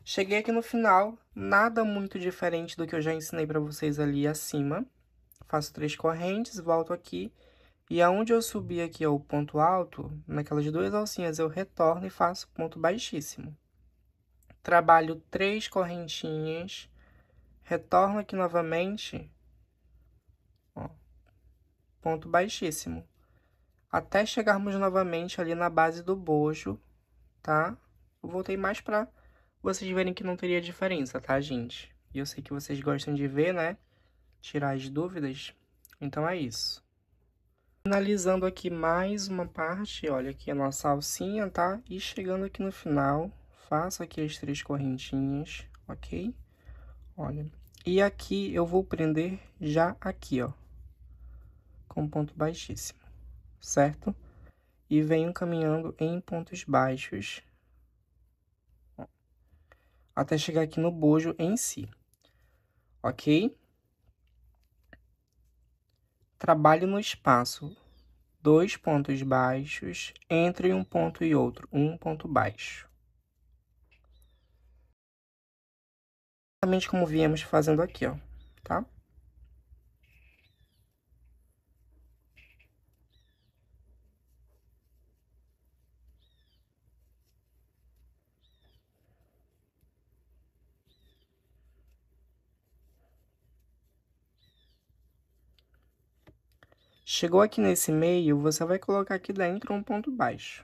Cheguei aqui no final, nada muito diferente do que eu já ensinei para vocês ali acima. Faço três correntes, volto aqui, e aonde eu subi aqui ó, o ponto alto, naquelas duas alcinhas eu retorno e faço ponto baixíssimo. Trabalho três correntinhas, retorno aqui novamente ponto baixíssimo, até chegarmos novamente ali na base do bojo, tá? Eu voltei mais pra vocês verem que não teria diferença, tá, gente? E eu sei que vocês gostam de ver, né? Tirar as dúvidas. Então, é isso. Finalizando aqui mais uma parte, olha aqui a nossa alcinha, tá? E chegando aqui no final, faço aqui as três correntinhas, ok? Olha, e aqui eu vou prender já aqui, ó com ponto baixíssimo, certo? E venho caminhando em pontos baixos até chegar aqui no bojo em si, ok? Trabalho no espaço, dois pontos baixos, entre um ponto e outro, um ponto baixo. Exatamente como viemos fazendo aqui, ó, tá? Chegou aqui nesse meio, você vai colocar aqui dentro um ponto baixo.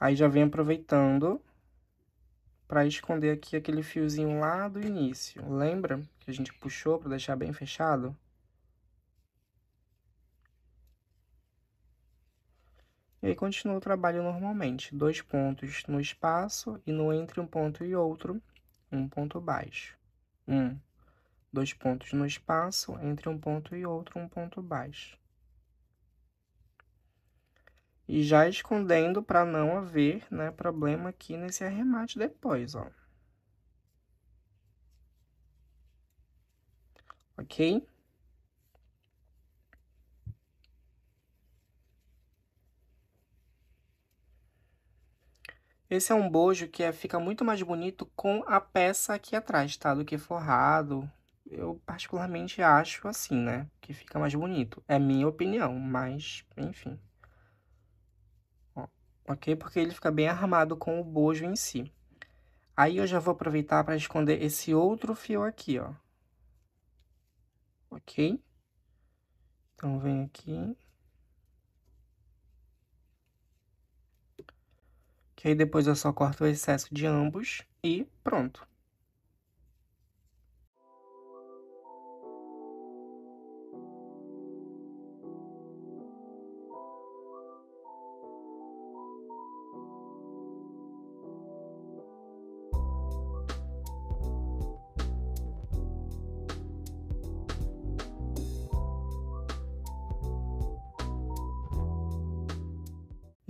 Aí já vem aproveitando para esconder aqui aquele fiozinho lá do início. Lembra que a gente puxou para deixar bem fechado? E aí continua o trabalho normalmente. Dois pontos no espaço e no entre um ponto e outro, um ponto baixo. Um dois pontos no espaço, entre um ponto e outro, um ponto baixo. E já escondendo para não haver né, problema aqui nesse arremate depois, ó. Ok? Esse é um bojo que é, fica muito mais bonito com a peça aqui atrás, tá? Do que forrado, eu particularmente acho assim, né? Que fica mais bonito. É minha opinião, mas enfim. Ó, ok? Porque ele fica bem armado com o bojo em si. Aí eu já vou aproveitar para esconder esse outro fio aqui, ó. Ok? Então, vem aqui. Que aí depois eu só corto o excesso de ambos e pronto.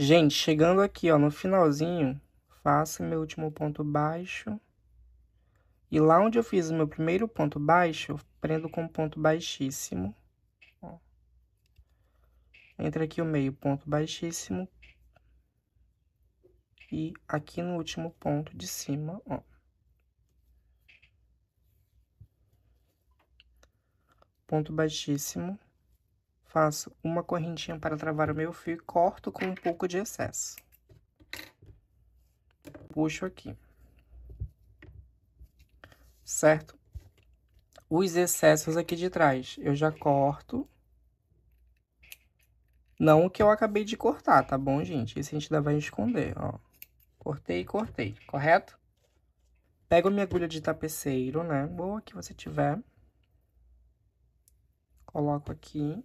Gente, chegando aqui, ó, no finalzinho, faço meu último ponto baixo. E lá onde eu fiz o meu primeiro ponto baixo, eu prendo com um ponto baixíssimo. Ó. Entra aqui o meio ponto baixíssimo. E aqui no último ponto de cima, ó. Ponto baixíssimo. Faço uma correntinha para travar o meu fio e corto com um pouco de excesso. Puxo aqui. Certo? Os excessos aqui de trás, eu já corto. Não o que eu acabei de cortar, tá bom, gente? Esse a gente ainda vai esconder, ó. Cortei e cortei, correto? Pego minha agulha de tapeceiro, né? Boa que você tiver. Coloco aqui.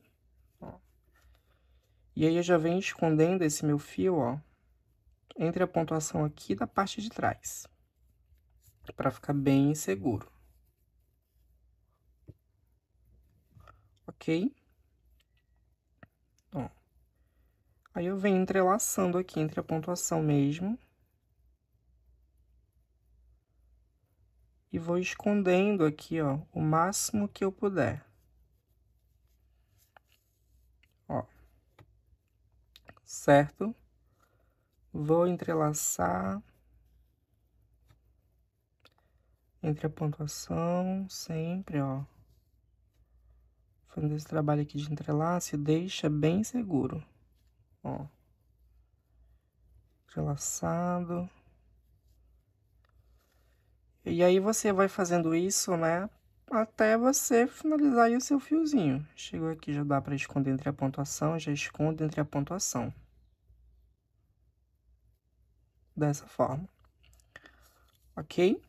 E aí eu já venho escondendo esse meu fio, ó, entre a pontuação aqui da parte de trás, para ficar bem seguro. Ok? Ó. Aí eu venho entrelaçando aqui entre a pontuação mesmo. E vou escondendo aqui, ó, o máximo que eu puder. certo? Vou entrelaçar entre a pontuação sempre, ó. Fazendo esse trabalho aqui de entrelaço, deixa bem seguro, ó. Entrelaçado. E aí você vai fazendo isso, né, até você finalizar o seu fiozinho. Chegou aqui, já dá para esconder entre a pontuação, já esconde entre a pontuação. Dessa forma. Ok?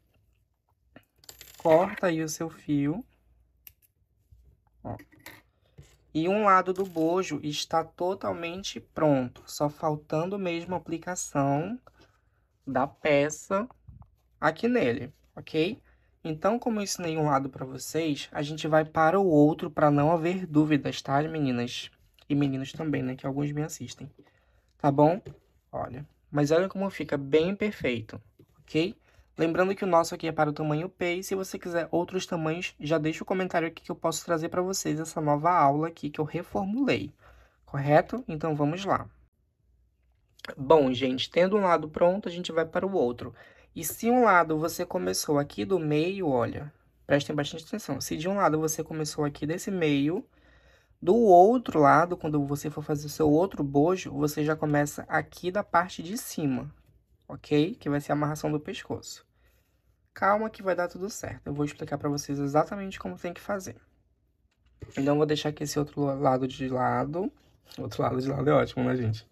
Corta aí o seu fio. Ó. E um lado do bojo está totalmente pronto, só faltando mesmo a aplicação da peça aqui nele, ok? Então, como eu ensinei um lado para vocês, a gente vai para o outro para não haver dúvidas, tá, meninas? E meninos também, né? Que alguns me assistem. Tá bom? Olha. Mas olha como fica bem perfeito, ok? Lembrando que o nosso aqui é para o tamanho P, e se você quiser outros tamanhos, já deixa o um comentário aqui que eu posso trazer para vocês essa nova aula aqui que eu reformulei, correto? Então, vamos lá. Bom, gente, tendo um lado pronto, a gente vai para o outro. E se um lado você começou aqui do meio, olha, prestem bastante atenção. Se de um lado você começou aqui desse meio, do outro lado, quando você for fazer o seu outro bojo, você já começa aqui da parte de cima, ok? Que vai ser a amarração do pescoço. Calma que vai dar tudo certo. Eu vou explicar para vocês exatamente como tem que fazer. Então, eu vou deixar aqui esse outro lado de lado. Outro lado de lado é ótimo, né, gente?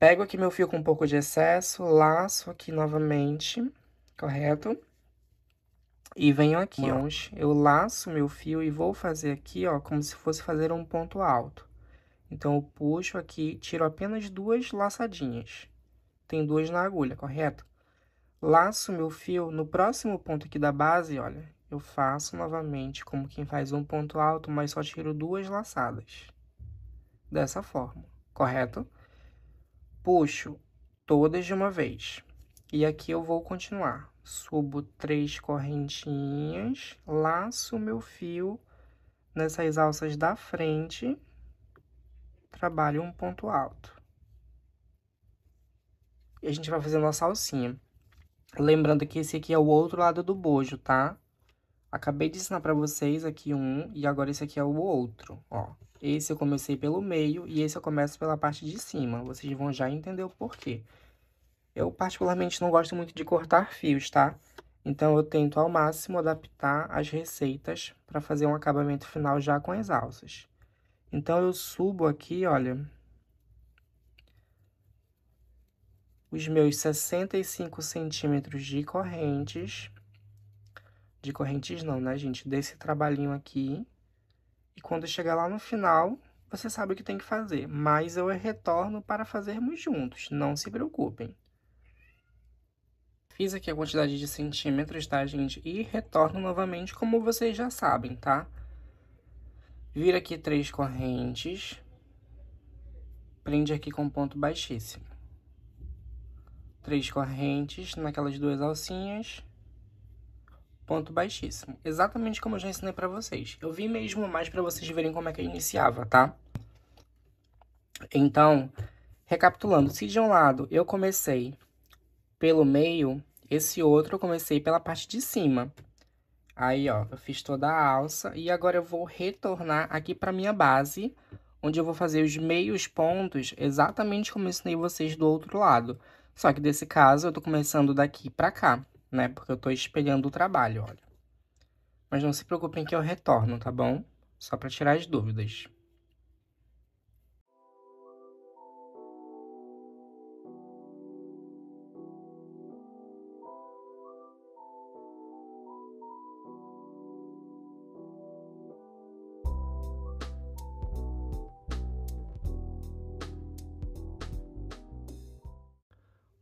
Pego aqui meu fio com um pouco de excesso, laço aqui novamente, correto? E venho aqui, ó, eu laço meu fio e vou fazer aqui, ó, como se fosse fazer um ponto alto. Então, eu puxo aqui, tiro apenas duas laçadinhas. Tem duas na agulha, correto? Laço meu fio, no próximo ponto aqui da base, olha, eu faço novamente como quem faz um ponto alto, mas só tiro duas laçadas. Dessa forma, correto? puxo todas de uma vez. E aqui eu vou continuar. Subo três correntinhas, laço meu fio nessas alças da frente, trabalho um ponto alto. E a gente vai fazer nossa alcinha. Lembrando que esse aqui é o outro lado do bojo, tá? Acabei de ensinar pra vocês aqui um, e agora esse aqui é o outro, ó. Esse eu comecei pelo meio e esse eu começo pela parte de cima. Vocês vão já entender o porquê. Eu particularmente não gosto muito de cortar fios, tá? Então eu tento ao máximo adaptar as receitas para fazer um acabamento final já com as alças. Então eu subo aqui, olha, os meus 65 centímetros de correntes, de correntes não, né, gente, desse trabalhinho aqui, e quando chegar lá no final, você sabe o que tem que fazer, mas eu retorno para fazermos juntos, não se preocupem. Fiz aqui a quantidade de centímetros, tá, gente? E retorno novamente, como vocês já sabem, tá? Vira aqui três correntes. Prende aqui com ponto baixíssimo. Três correntes naquelas duas alcinhas ponto baixíssimo. Exatamente como eu já ensinei para vocês. Eu vi mesmo mais para vocês verem como é que eu iniciava, tá? Então, recapitulando, se de um lado eu comecei pelo meio, esse outro eu comecei pela parte de cima. Aí, ó, eu fiz toda a alça e agora eu vou retornar aqui para minha base, onde eu vou fazer os meios pontos exatamente como eu ensinei vocês do outro lado. Só que desse caso eu tô começando daqui para cá né? Porque eu tô espelhando o trabalho, olha. Mas não se preocupem que eu retorno, tá bom? Só para tirar as dúvidas.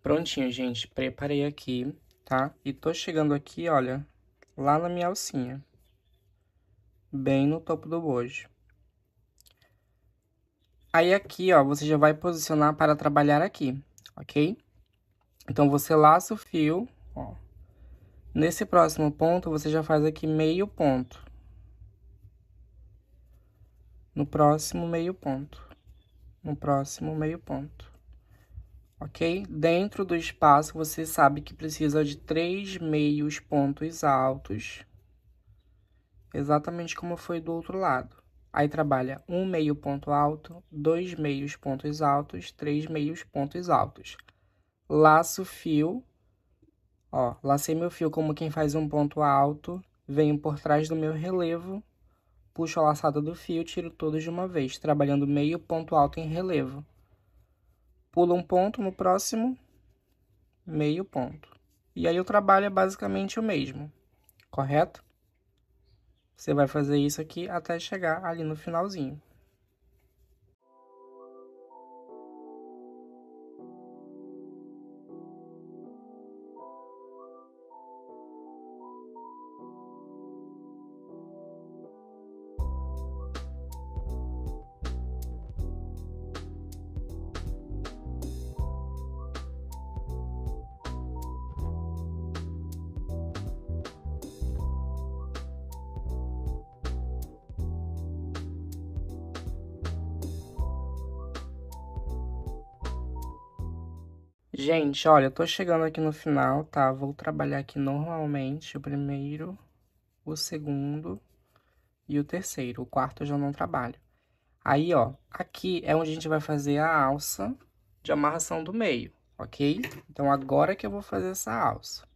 Prontinho, gente. Preparei aqui tá? E tô chegando aqui, olha, lá na minha alcinha. Bem no topo do bojo. Aí aqui, ó, você já vai posicionar para trabalhar aqui, ok? Então, você laça o fio, ó. Nesse próximo ponto, você já faz aqui meio ponto. No próximo meio ponto. No próximo meio ponto ok? Dentro do espaço, você sabe que precisa de três meios pontos altos, exatamente como foi do outro lado. Aí trabalha um meio ponto alto, dois meios pontos altos, três meios pontos altos. Laço fio, ó, lacei meu fio como quem faz um ponto alto, venho por trás do meu relevo, puxo a laçada do fio, tiro todos de uma vez, trabalhando meio ponto alto em relevo pula um ponto no próximo, meio ponto. E aí o trabalho é basicamente o mesmo, correto? Você vai fazer isso aqui até chegar ali no finalzinho. Gente, olha, eu tô chegando aqui no final, tá? Vou trabalhar aqui normalmente o primeiro, o segundo e o terceiro. O quarto eu já não trabalho. Aí, ó, aqui é onde a gente vai fazer a alça de amarração do meio, ok? Então, agora que eu vou fazer essa alça.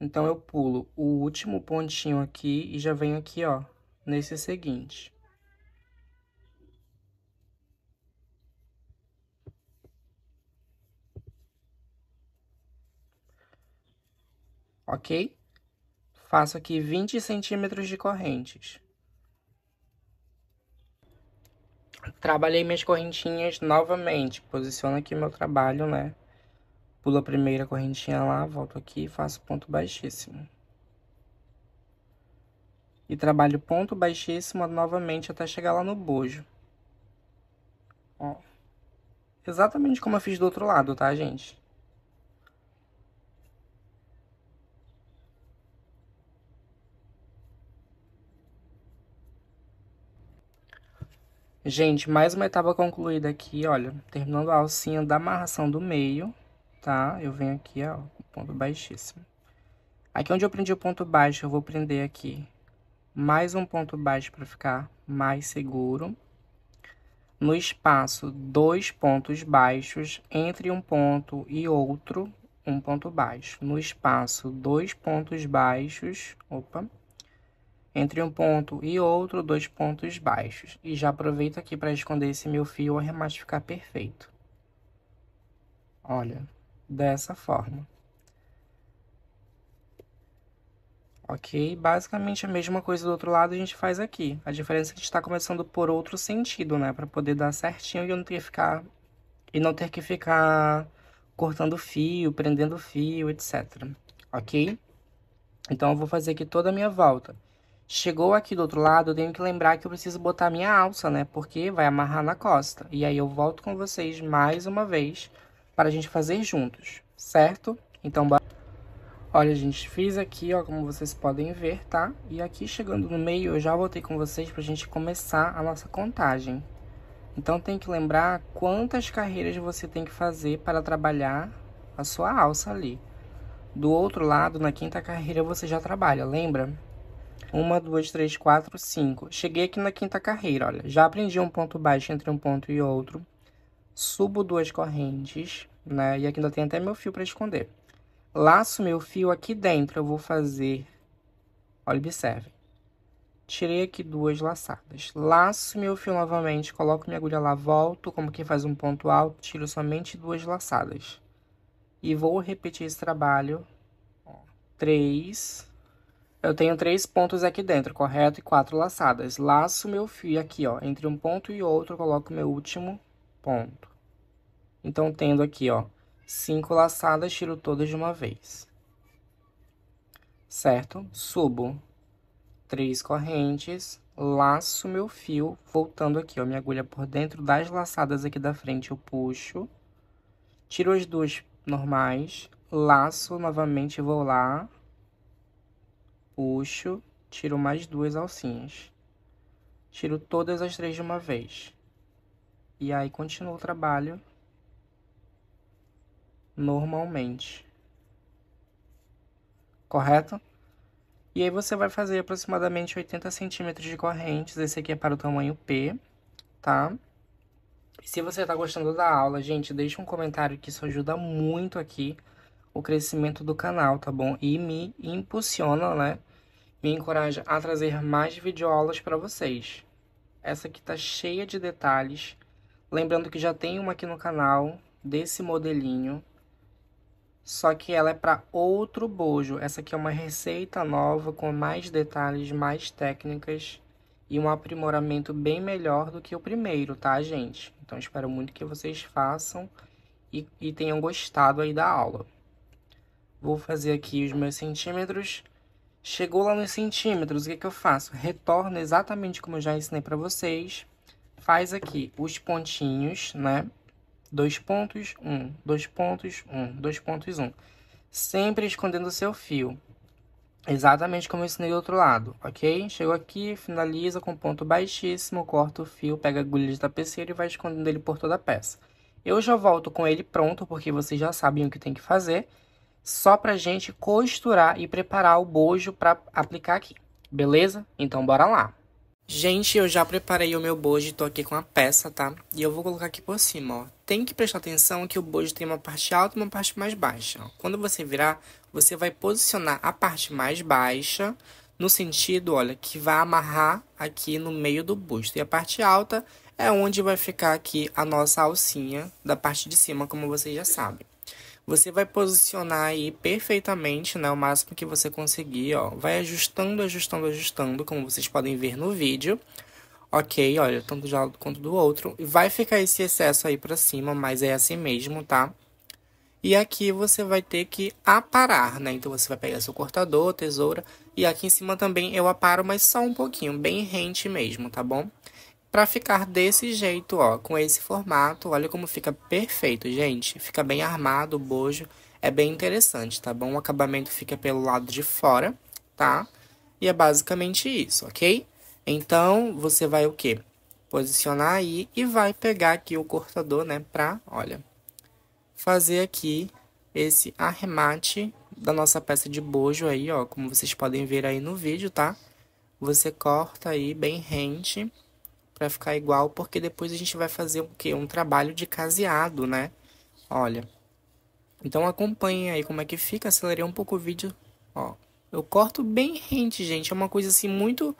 Então, eu pulo o último pontinho aqui e já venho aqui, ó, nesse seguinte. ok? Faço aqui 20 centímetros de correntes. Trabalhei minhas correntinhas novamente, posiciono aqui meu trabalho, né? Pulo a primeira correntinha lá, volto aqui e faço ponto baixíssimo. E trabalho ponto baixíssimo novamente até chegar lá no bojo. Ó. Exatamente como eu fiz do outro lado, tá, gente? Gente, mais uma etapa concluída aqui, olha, terminando a alcinha da amarração do meio, tá? Eu venho aqui, ó, ponto baixíssimo. Aqui onde eu prendi o ponto baixo, eu vou prender aqui mais um ponto baixo para ficar mais seguro. No espaço, dois pontos baixos entre um ponto e outro, um ponto baixo. No espaço, dois pontos baixos, opa, entre um ponto e outro, dois pontos baixos. E já aproveito aqui para esconder esse meu fio, o arremate ficar perfeito. Olha, dessa forma. Ok? Basicamente a mesma coisa do outro lado a gente faz aqui. A diferença é que a gente está começando por outro sentido, né? Para poder dar certinho e eu não ter que ficar... E não ter que ficar cortando fio, prendendo fio, etc. Ok? Então eu vou fazer aqui toda a minha volta. Chegou aqui do outro lado, eu tenho que lembrar que eu preciso botar minha alça, né? Porque vai amarrar na costa. E aí eu volto com vocês mais uma vez para a gente fazer juntos, certo? Então, bora. Olha, gente, fiz aqui, ó, como vocês podem ver, tá? E aqui chegando no meio, eu já voltei com vocês para a gente começar a nossa contagem. Então, tem que lembrar quantas carreiras você tem que fazer para trabalhar a sua alça ali. Do outro lado, na quinta carreira, você já trabalha, lembra? Uma, duas, três, quatro, cinco. Cheguei aqui na quinta carreira, olha. Já aprendi um ponto baixo entre um ponto e outro. Subo duas correntes, né? E aqui ainda tem até meu fio para esconder. Laço meu fio aqui dentro, eu vou fazer... Olha, observe. Tirei aqui duas laçadas. Laço meu fio novamente, coloco minha agulha lá, volto, como quem faz um ponto alto, tiro somente duas laçadas. E vou repetir esse trabalho. três eu tenho três pontos aqui dentro, correto? E quatro laçadas. Laço meu fio aqui, ó, entre um ponto e outro, coloco meu último ponto. Então, tendo aqui, ó, cinco laçadas, tiro todas de uma vez. Certo? Subo três correntes, laço meu fio, voltando aqui, ó, minha agulha por dentro das laçadas aqui da frente, eu puxo, tiro as duas normais, laço novamente, vou lá, puxo, tiro mais duas alcinhas. Tiro todas as três de uma vez. E aí continuo o trabalho normalmente. Correto? E aí você vai fazer aproximadamente 80 centímetros de correntes. Esse aqui é para o tamanho P, tá? E se você está gostando da aula, gente, deixa um comentário que isso ajuda muito aqui o crescimento do canal, tá bom? E me impulsiona, né? Me encoraja a trazer mais videoaulas para vocês. Essa aqui tá cheia de detalhes. Lembrando que já tem uma aqui no canal desse modelinho. Só que ela é para outro bojo. Essa aqui é uma receita nova com mais detalhes, mais técnicas e um aprimoramento bem melhor do que o primeiro, tá, gente? Então espero muito que vocês façam e, e tenham gostado aí da aula. Vou fazer aqui os meus centímetros. Chegou lá nos centímetros, o que, que eu faço? Retorno exatamente como eu já ensinei para vocês. Faz aqui os pontinhos, né? Dois pontos, um, dois pontos, um, dois pontos, um. Sempre escondendo o seu fio. Exatamente como eu ensinei do outro lado, ok? Chegou aqui, finaliza com ponto baixíssimo, corta o fio, pega a agulha de tapeceiro e vai escondendo ele por toda a peça. Eu já volto com ele pronto, porque vocês já sabem o que tem que fazer só pra gente costurar e preparar o bojo para aplicar aqui. Beleza? Então bora lá. Gente, eu já preparei o meu bojo, tô aqui com a peça, tá? E eu vou colocar aqui por cima, ó. Tem que prestar atenção que o bojo tem uma parte alta e uma parte mais baixa. Quando você virar, você vai posicionar a parte mais baixa no sentido, olha, que vai amarrar aqui no meio do busto. E a parte alta é onde vai ficar aqui a nossa alcinha da parte de cima, como vocês já sabem. Você vai posicionar aí perfeitamente, né? O máximo que você conseguir, ó. Vai ajustando, ajustando, ajustando, como vocês podem ver no vídeo. Ok, olha, tanto de lado quanto do outro. E vai ficar esse excesso aí pra cima, mas é assim mesmo, tá? E aqui você vai ter que aparar, né? Então você vai pegar seu cortador, tesoura. E aqui em cima também eu aparo, mas só um pouquinho, bem rente mesmo, tá bom? para ficar desse jeito, ó, com esse formato. Olha como fica perfeito, gente. Fica bem armado o bojo, é bem interessante, tá bom? O acabamento fica pelo lado de fora, tá? E é basicamente isso, ok? Então, você vai o quê? Posicionar aí e vai pegar aqui o cortador, né, pra, olha, fazer aqui esse arremate da nossa peça de bojo aí, ó, como vocês podem ver aí no vídeo, tá? Você corta aí bem rente para ficar igual, porque depois a gente vai fazer o quê? Um trabalho de caseado, né? Olha. Então acompanhe aí como é que fica, acelerei um pouco o vídeo, ó. Eu corto bem rente, gente, é uma coisa assim muito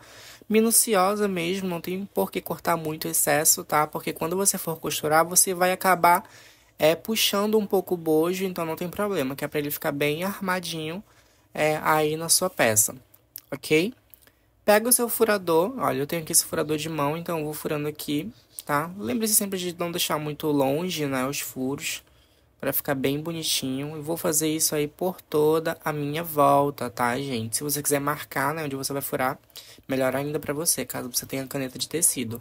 minuciosa mesmo, não tem por que cortar muito excesso, tá? Porque quando você for costurar, você vai acabar é puxando um pouco o bojo, então não tem problema, que é para ele ficar bem armadinho é, aí na sua peça, ok? Pega o seu furador, olha, eu tenho aqui esse furador de mão, então eu vou furando aqui, tá? Lembre-se sempre de não deixar muito longe, né, os furos, para ficar bem bonitinho. E vou fazer isso aí por toda a minha volta, tá, gente? Se você quiser marcar, né, onde você vai furar, melhor ainda para você, caso você tenha caneta de tecido.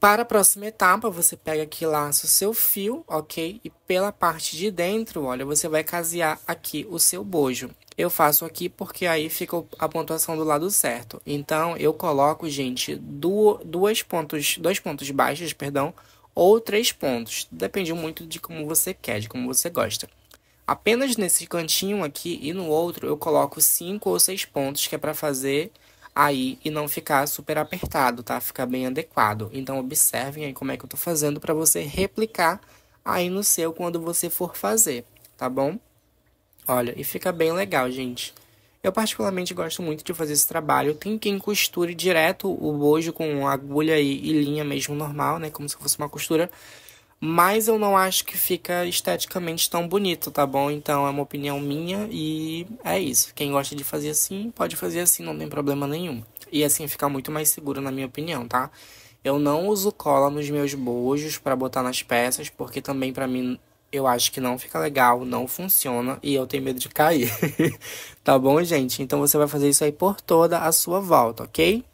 Para a próxima etapa, você pega aqui laço seu fio, ok? E pela parte de dentro, olha, você vai casear aqui o seu bojo. Eu faço aqui porque aí fica a pontuação do lado certo. Então, eu coloco, gente, duas pontos, dois pontos baixos, perdão, ou três pontos. Depende muito de como você quer, de como você gosta. Apenas nesse cantinho aqui e no outro, eu coloco cinco ou seis pontos, que é para fazer aí e não ficar super apertado, tá? Ficar bem adequado. Então observem aí como é que eu tô fazendo para você replicar aí no seu quando você for fazer, tá bom? Olha, e fica bem legal, gente. Eu particularmente gosto muito de fazer esse trabalho. Tem quem costure direto o bojo com agulha e, e linha mesmo normal, né? Como se fosse uma costura mas eu não acho que fica esteticamente tão bonito, tá bom? Então é uma opinião minha e é isso. Quem gosta de fazer assim, pode fazer assim, não tem problema nenhum. E assim fica muito mais seguro, na minha opinião, tá? Eu não uso cola nos meus bojos para botar nas peças, porque também para mim eu acho que não fica legal, não funciona e eu tenho medo de cair. tá bom, gente? Então você vai fazer isso aí por toda a sua volta, ok?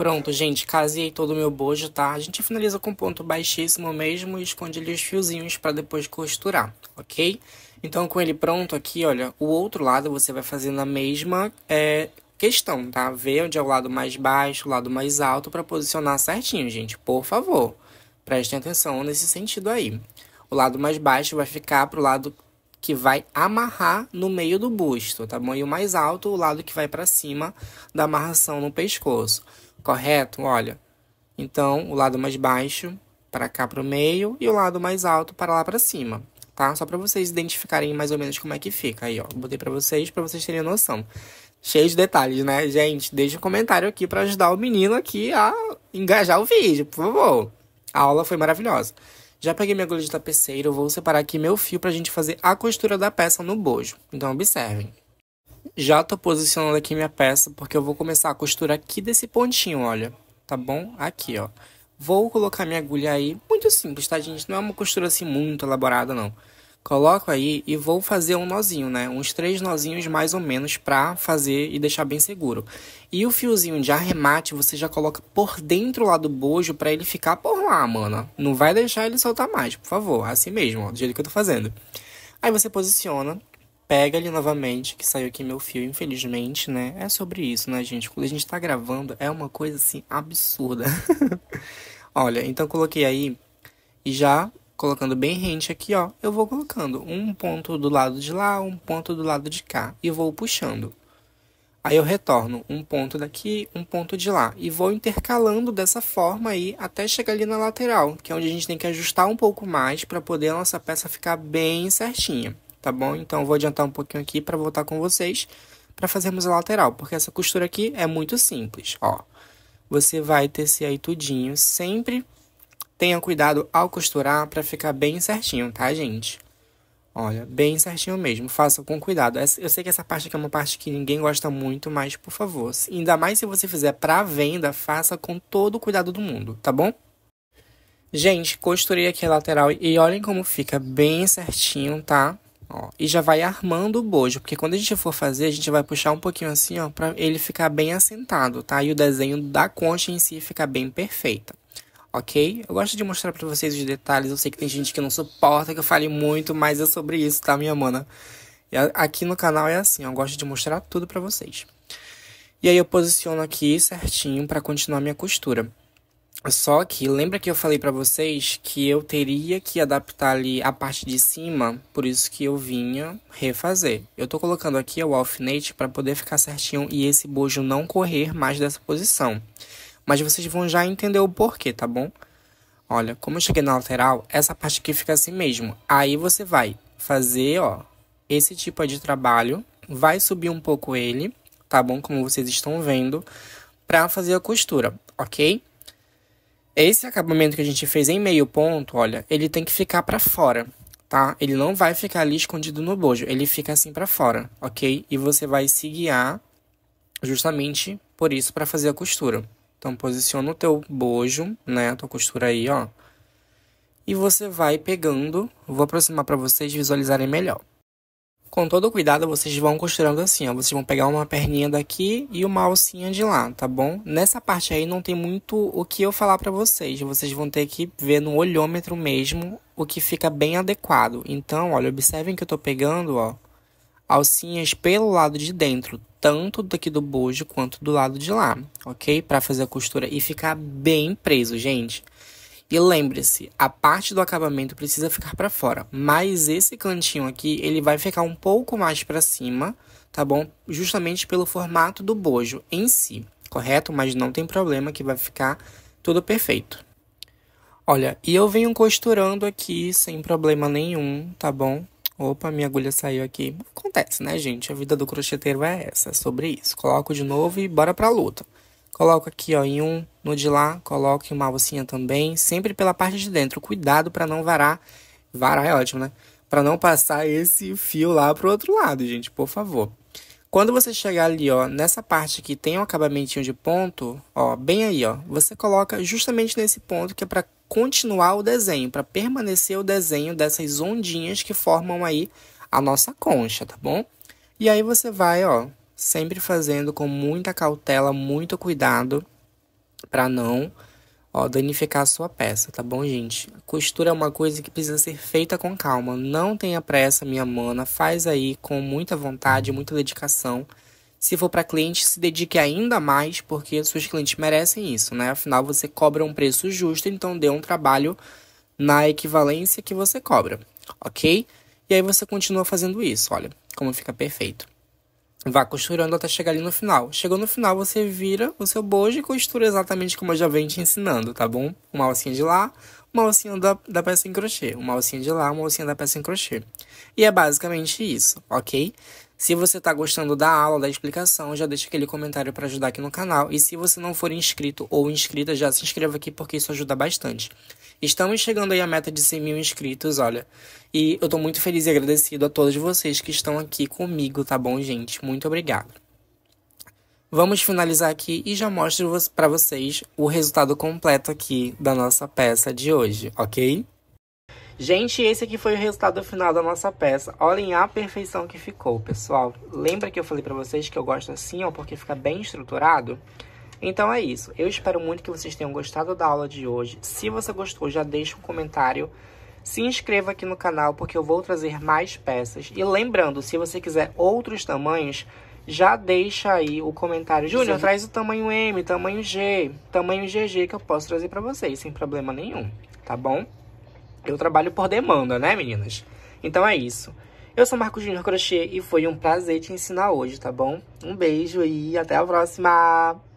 Pronto, gente, casei todo o meu bojo, tá? A gente finaliza com ponto baixíssimo mesmo e esconde ali os fiozinhos para depois costurar, ok? Então, com ele pronto aqui, olha, o outro lado você vai fazer na mesma é, questão, tá? Ver onde é o lado mais baixo, o lado mais alto para posicionar certinho, gente, por favor. Prestem atenção nesse sentido aí. O lado mais baixo vai ficar pro lado que vai amarrar no meio do busto, tá bom? E o mais alto, o lado que vai para cima da amarração no pescoço correto? Olha, então o lado mais baixo para cá para o meio e o lado mais alto para lá para cima, tá? Só para vocês identificarem mais ou menos como é que fica. Aí, ó, botei para vocês, para vocês terem noção. Cheio de detalhes, né? Gente, deixa um comentário aqui para ajudar o menino aqui a engajar o vídeo, por favor. A aula foi maravilhosa. Já peguei minha agulha de tapeceiro, vou separar aqui meu fio para a gente fazer a costura da peça no bojo. Então, observem. Já tô posicionando aqui minha peça, porque eu vou começar a costura aqui desse pontinho, olha. Tá bom? Aqui, ó. Vou colocar minha agulha aí. Muito simples, tá, gente? Não é uma costura assim muito elaborada, não. Coloco aí e vou fazer um nozinho, né? Uns três nozinhos mais ou menos pra fazer e deixar bem seguro. E o fiozinho de arremate você já coloca por dentro lá do bojo pra ele ficar por lá, mano. Não vai deixar ele soltar mais, por favor. Assim mesmo, ó, do jeito que eu tô fazendo. Aí você posiciona pega ali novamente, que saiu aqui meu fio, infelizmente, né? É sobre isso, né, gente? Quando a gente tá gravando, é uma coisa assim absurda. Olha, então coloquei aí e já colocando bem rente aqui, ó, eu vou colocando um ponto do lado de lá, um ponto do lado de cá e vou puxando. Aí eu retorno um ponto daqui, um ponto de lá e vou intercalando dessa forma aí até chegar ali na lateral, que é onde a gente tem que ajustar um pouco mais para poder a nossa peça ficar bem certinha tá bom? É. Então vou adiantar um pouquinho aqui para voltar com vocês para fazermos a lateral, porque essa costura aqui é muito simples, ó. Você vai tecer aí tudinho, sempre tenha cuidado ao costurar para ficar bem certinho, tá, gente? Olha, bem certinho mesmo, faça com cuidado. Eu sei que essa parte aqui é uma parte que ninguém gosta muito, mas por favor, ainda mais se você fizer para venda, faça com todo o cuidado do mundo, tá bom? Gente, costurei aqui a lateral e olhem como fica bem certinho, tá? Ó, e já vai armando o bojo, porque quando a gente for fazer, a gente vai puxar um pouquinho assim, ó, pra ele ficar bem assentado, tá? E o desenho da concha em si ficar bem perfeita, ok? Eu gosto de mostrar pra vocês os detalhes, eu sei que tem gente que não suporta que eu fale muito, mas é sobre isso, tá, minha mana? E aqui no canal é assim, eu gosto de mostrar tudo pra vocês. E aí eu posiciono aqui certinho pra continuar minha costura. Só que lembra que eu falei para vocês que eu teria que adaptar ali a parte de cima, por isso que eu vinha refazer. Eu tô colocando aqui o alfinete para poder ficar certinho e esse bojo não correr mais dessa posição. Mas vocês vão já entender o porquê, tá bom? Olha, como eu cheguei na lateral, essa parte aqui fica assim mesmo. Aí você vai fazer, ó, esse tipo de trabalho, vai subir um pouco ele, tá bom? Como vocês estão vendo, pra fazer a costura, ok? Esse acabamento que a gente fez em meio ponto, olha, ele tem que ficar para fora, tá? Ele não vai ficar ali escondido no bojo, ele fica assim para fora, ok? E você vai se guiar justamente por isso para fazer a costura. Então posiciona o teu bojo, né, a tua costura aí, ó. E você vai pegando, vou aproximar para vocês visualizarem melhor. Com todo cuidado, vocês vão costurando assim, ó. Vocês vão pegar uma perninha daqui e uma alcinha de lá, tá bom? Nessa parte aí não tem muito o que eu falar pra vocês. Vocês vão ter que ver no olhômetro mesmo o que fica bem adequado. Então, olha, observem que eu tô pegando, ó, alcinhas pelo lado de dentro, tanto daqui do bojo quanto do lado de lá, ok? Para fazer a costura e ficar bem preso, gente. E lembre-se, a parte do acabamento precisa ficar para fora, mas esse cantinho aqui, ele vai ficar um pouco mais para cima, tá bom? Justamente pelo formato do bojo em si, correto? Mas não tem problema que vai ficar tudo perfeito. Olha, e eu venho costurando aqui sem problema nenhum, tá bom? Opa, minha agulha saiu aqui. Acontece, né, gente? A vida do crocheteiro é essa, é sobre isso. Coloco de novo e bora pra luta. Coloco aqui, ó, em um, no de lá, coloque uma alcinha também, sempre pela parte de dentro. Cuidado para não varar. Varar é ótimo, né? Para não passar esse fio lá pro outro lado, gente, por favor. Quando você chegar ali, ó, nessa parte que tem um acabamentinho de ponto, ó, bem aí, ó, você coloca justamente nesse ponto que é para continuar o desenho, para permanecer o desenho dessas ondinhas que formam aí a nossa concha, tá bom? E aí você vai, ó, sempre fazendo com muita cautela, muito cuidado, para não ó, danificar a sua peça, tá bom, gente? costura é uma coisa que precisa ser feita com calma. Não tenha pressa, minha mana. Faz aí com muita vontade, muita dedicação. Se for para cliente, se dedique ainda mais, porque seus clientes merecem isso, né? Afinal, você cobra um preço justo, então dê um trabalho na equivalência que você cobra, ok? E aí você continua fazendo isso, olha como fica perfeito. Vá costurando até chegar ali no final. Chegou no final, você vira o seu bojo e costura exatamente como eu já venho te ensinando, tá bom? Uma alcinha de lá, uma alcinha da, da peça em crochê. Uma alcinha de lá, uma alcinha da peça em crochê. E é basicamente isso, ok? Se você tá gostando da aula, da explicação, já deixa aquele comentário para ajudar aqui no canal. E se você não for inscrito ou inscrita, já se inscreva aqui porque isso ajuda bastante. Estamos chegando aí à meta de 100 mil inscritos, olha. E eu tô muito feliz e agradecido a todos vocês que estão aqui comigo, tá bom, gente? Muito obrigado. Vamos finalizar aqui e já mostro para vocês o resultado completo aqui da nossa peça de hoje, ok? Gente, esse aqui foi o resultado final da nossa peça. Olhem a perfeição que ficou, pessoal. Lembra que eu falei para vocês que eu gosto assim, ó, porque fica bem estruturado? Então é isso. Eu espero muito que vocês tenham gostado da aula de hoje. Se você gostou, já deixa um comentário. Se inscreva aqui no canal porque eu vou trazer mais peças. E lembrando, se você quiser outros tamanhos, já deixa aí o comentário. Júnior, traz o tamanho M, tamanho G, tamanho GG que eu posso trazer para vocês sem problema nenhum, tá bom? Eu trabalho por demanda, né, meninas? Então é isso. Eu sou Marcos Júnior Crochê e foi um prazer te ensinar hoje, tá bom? Um beijo e até a próxima!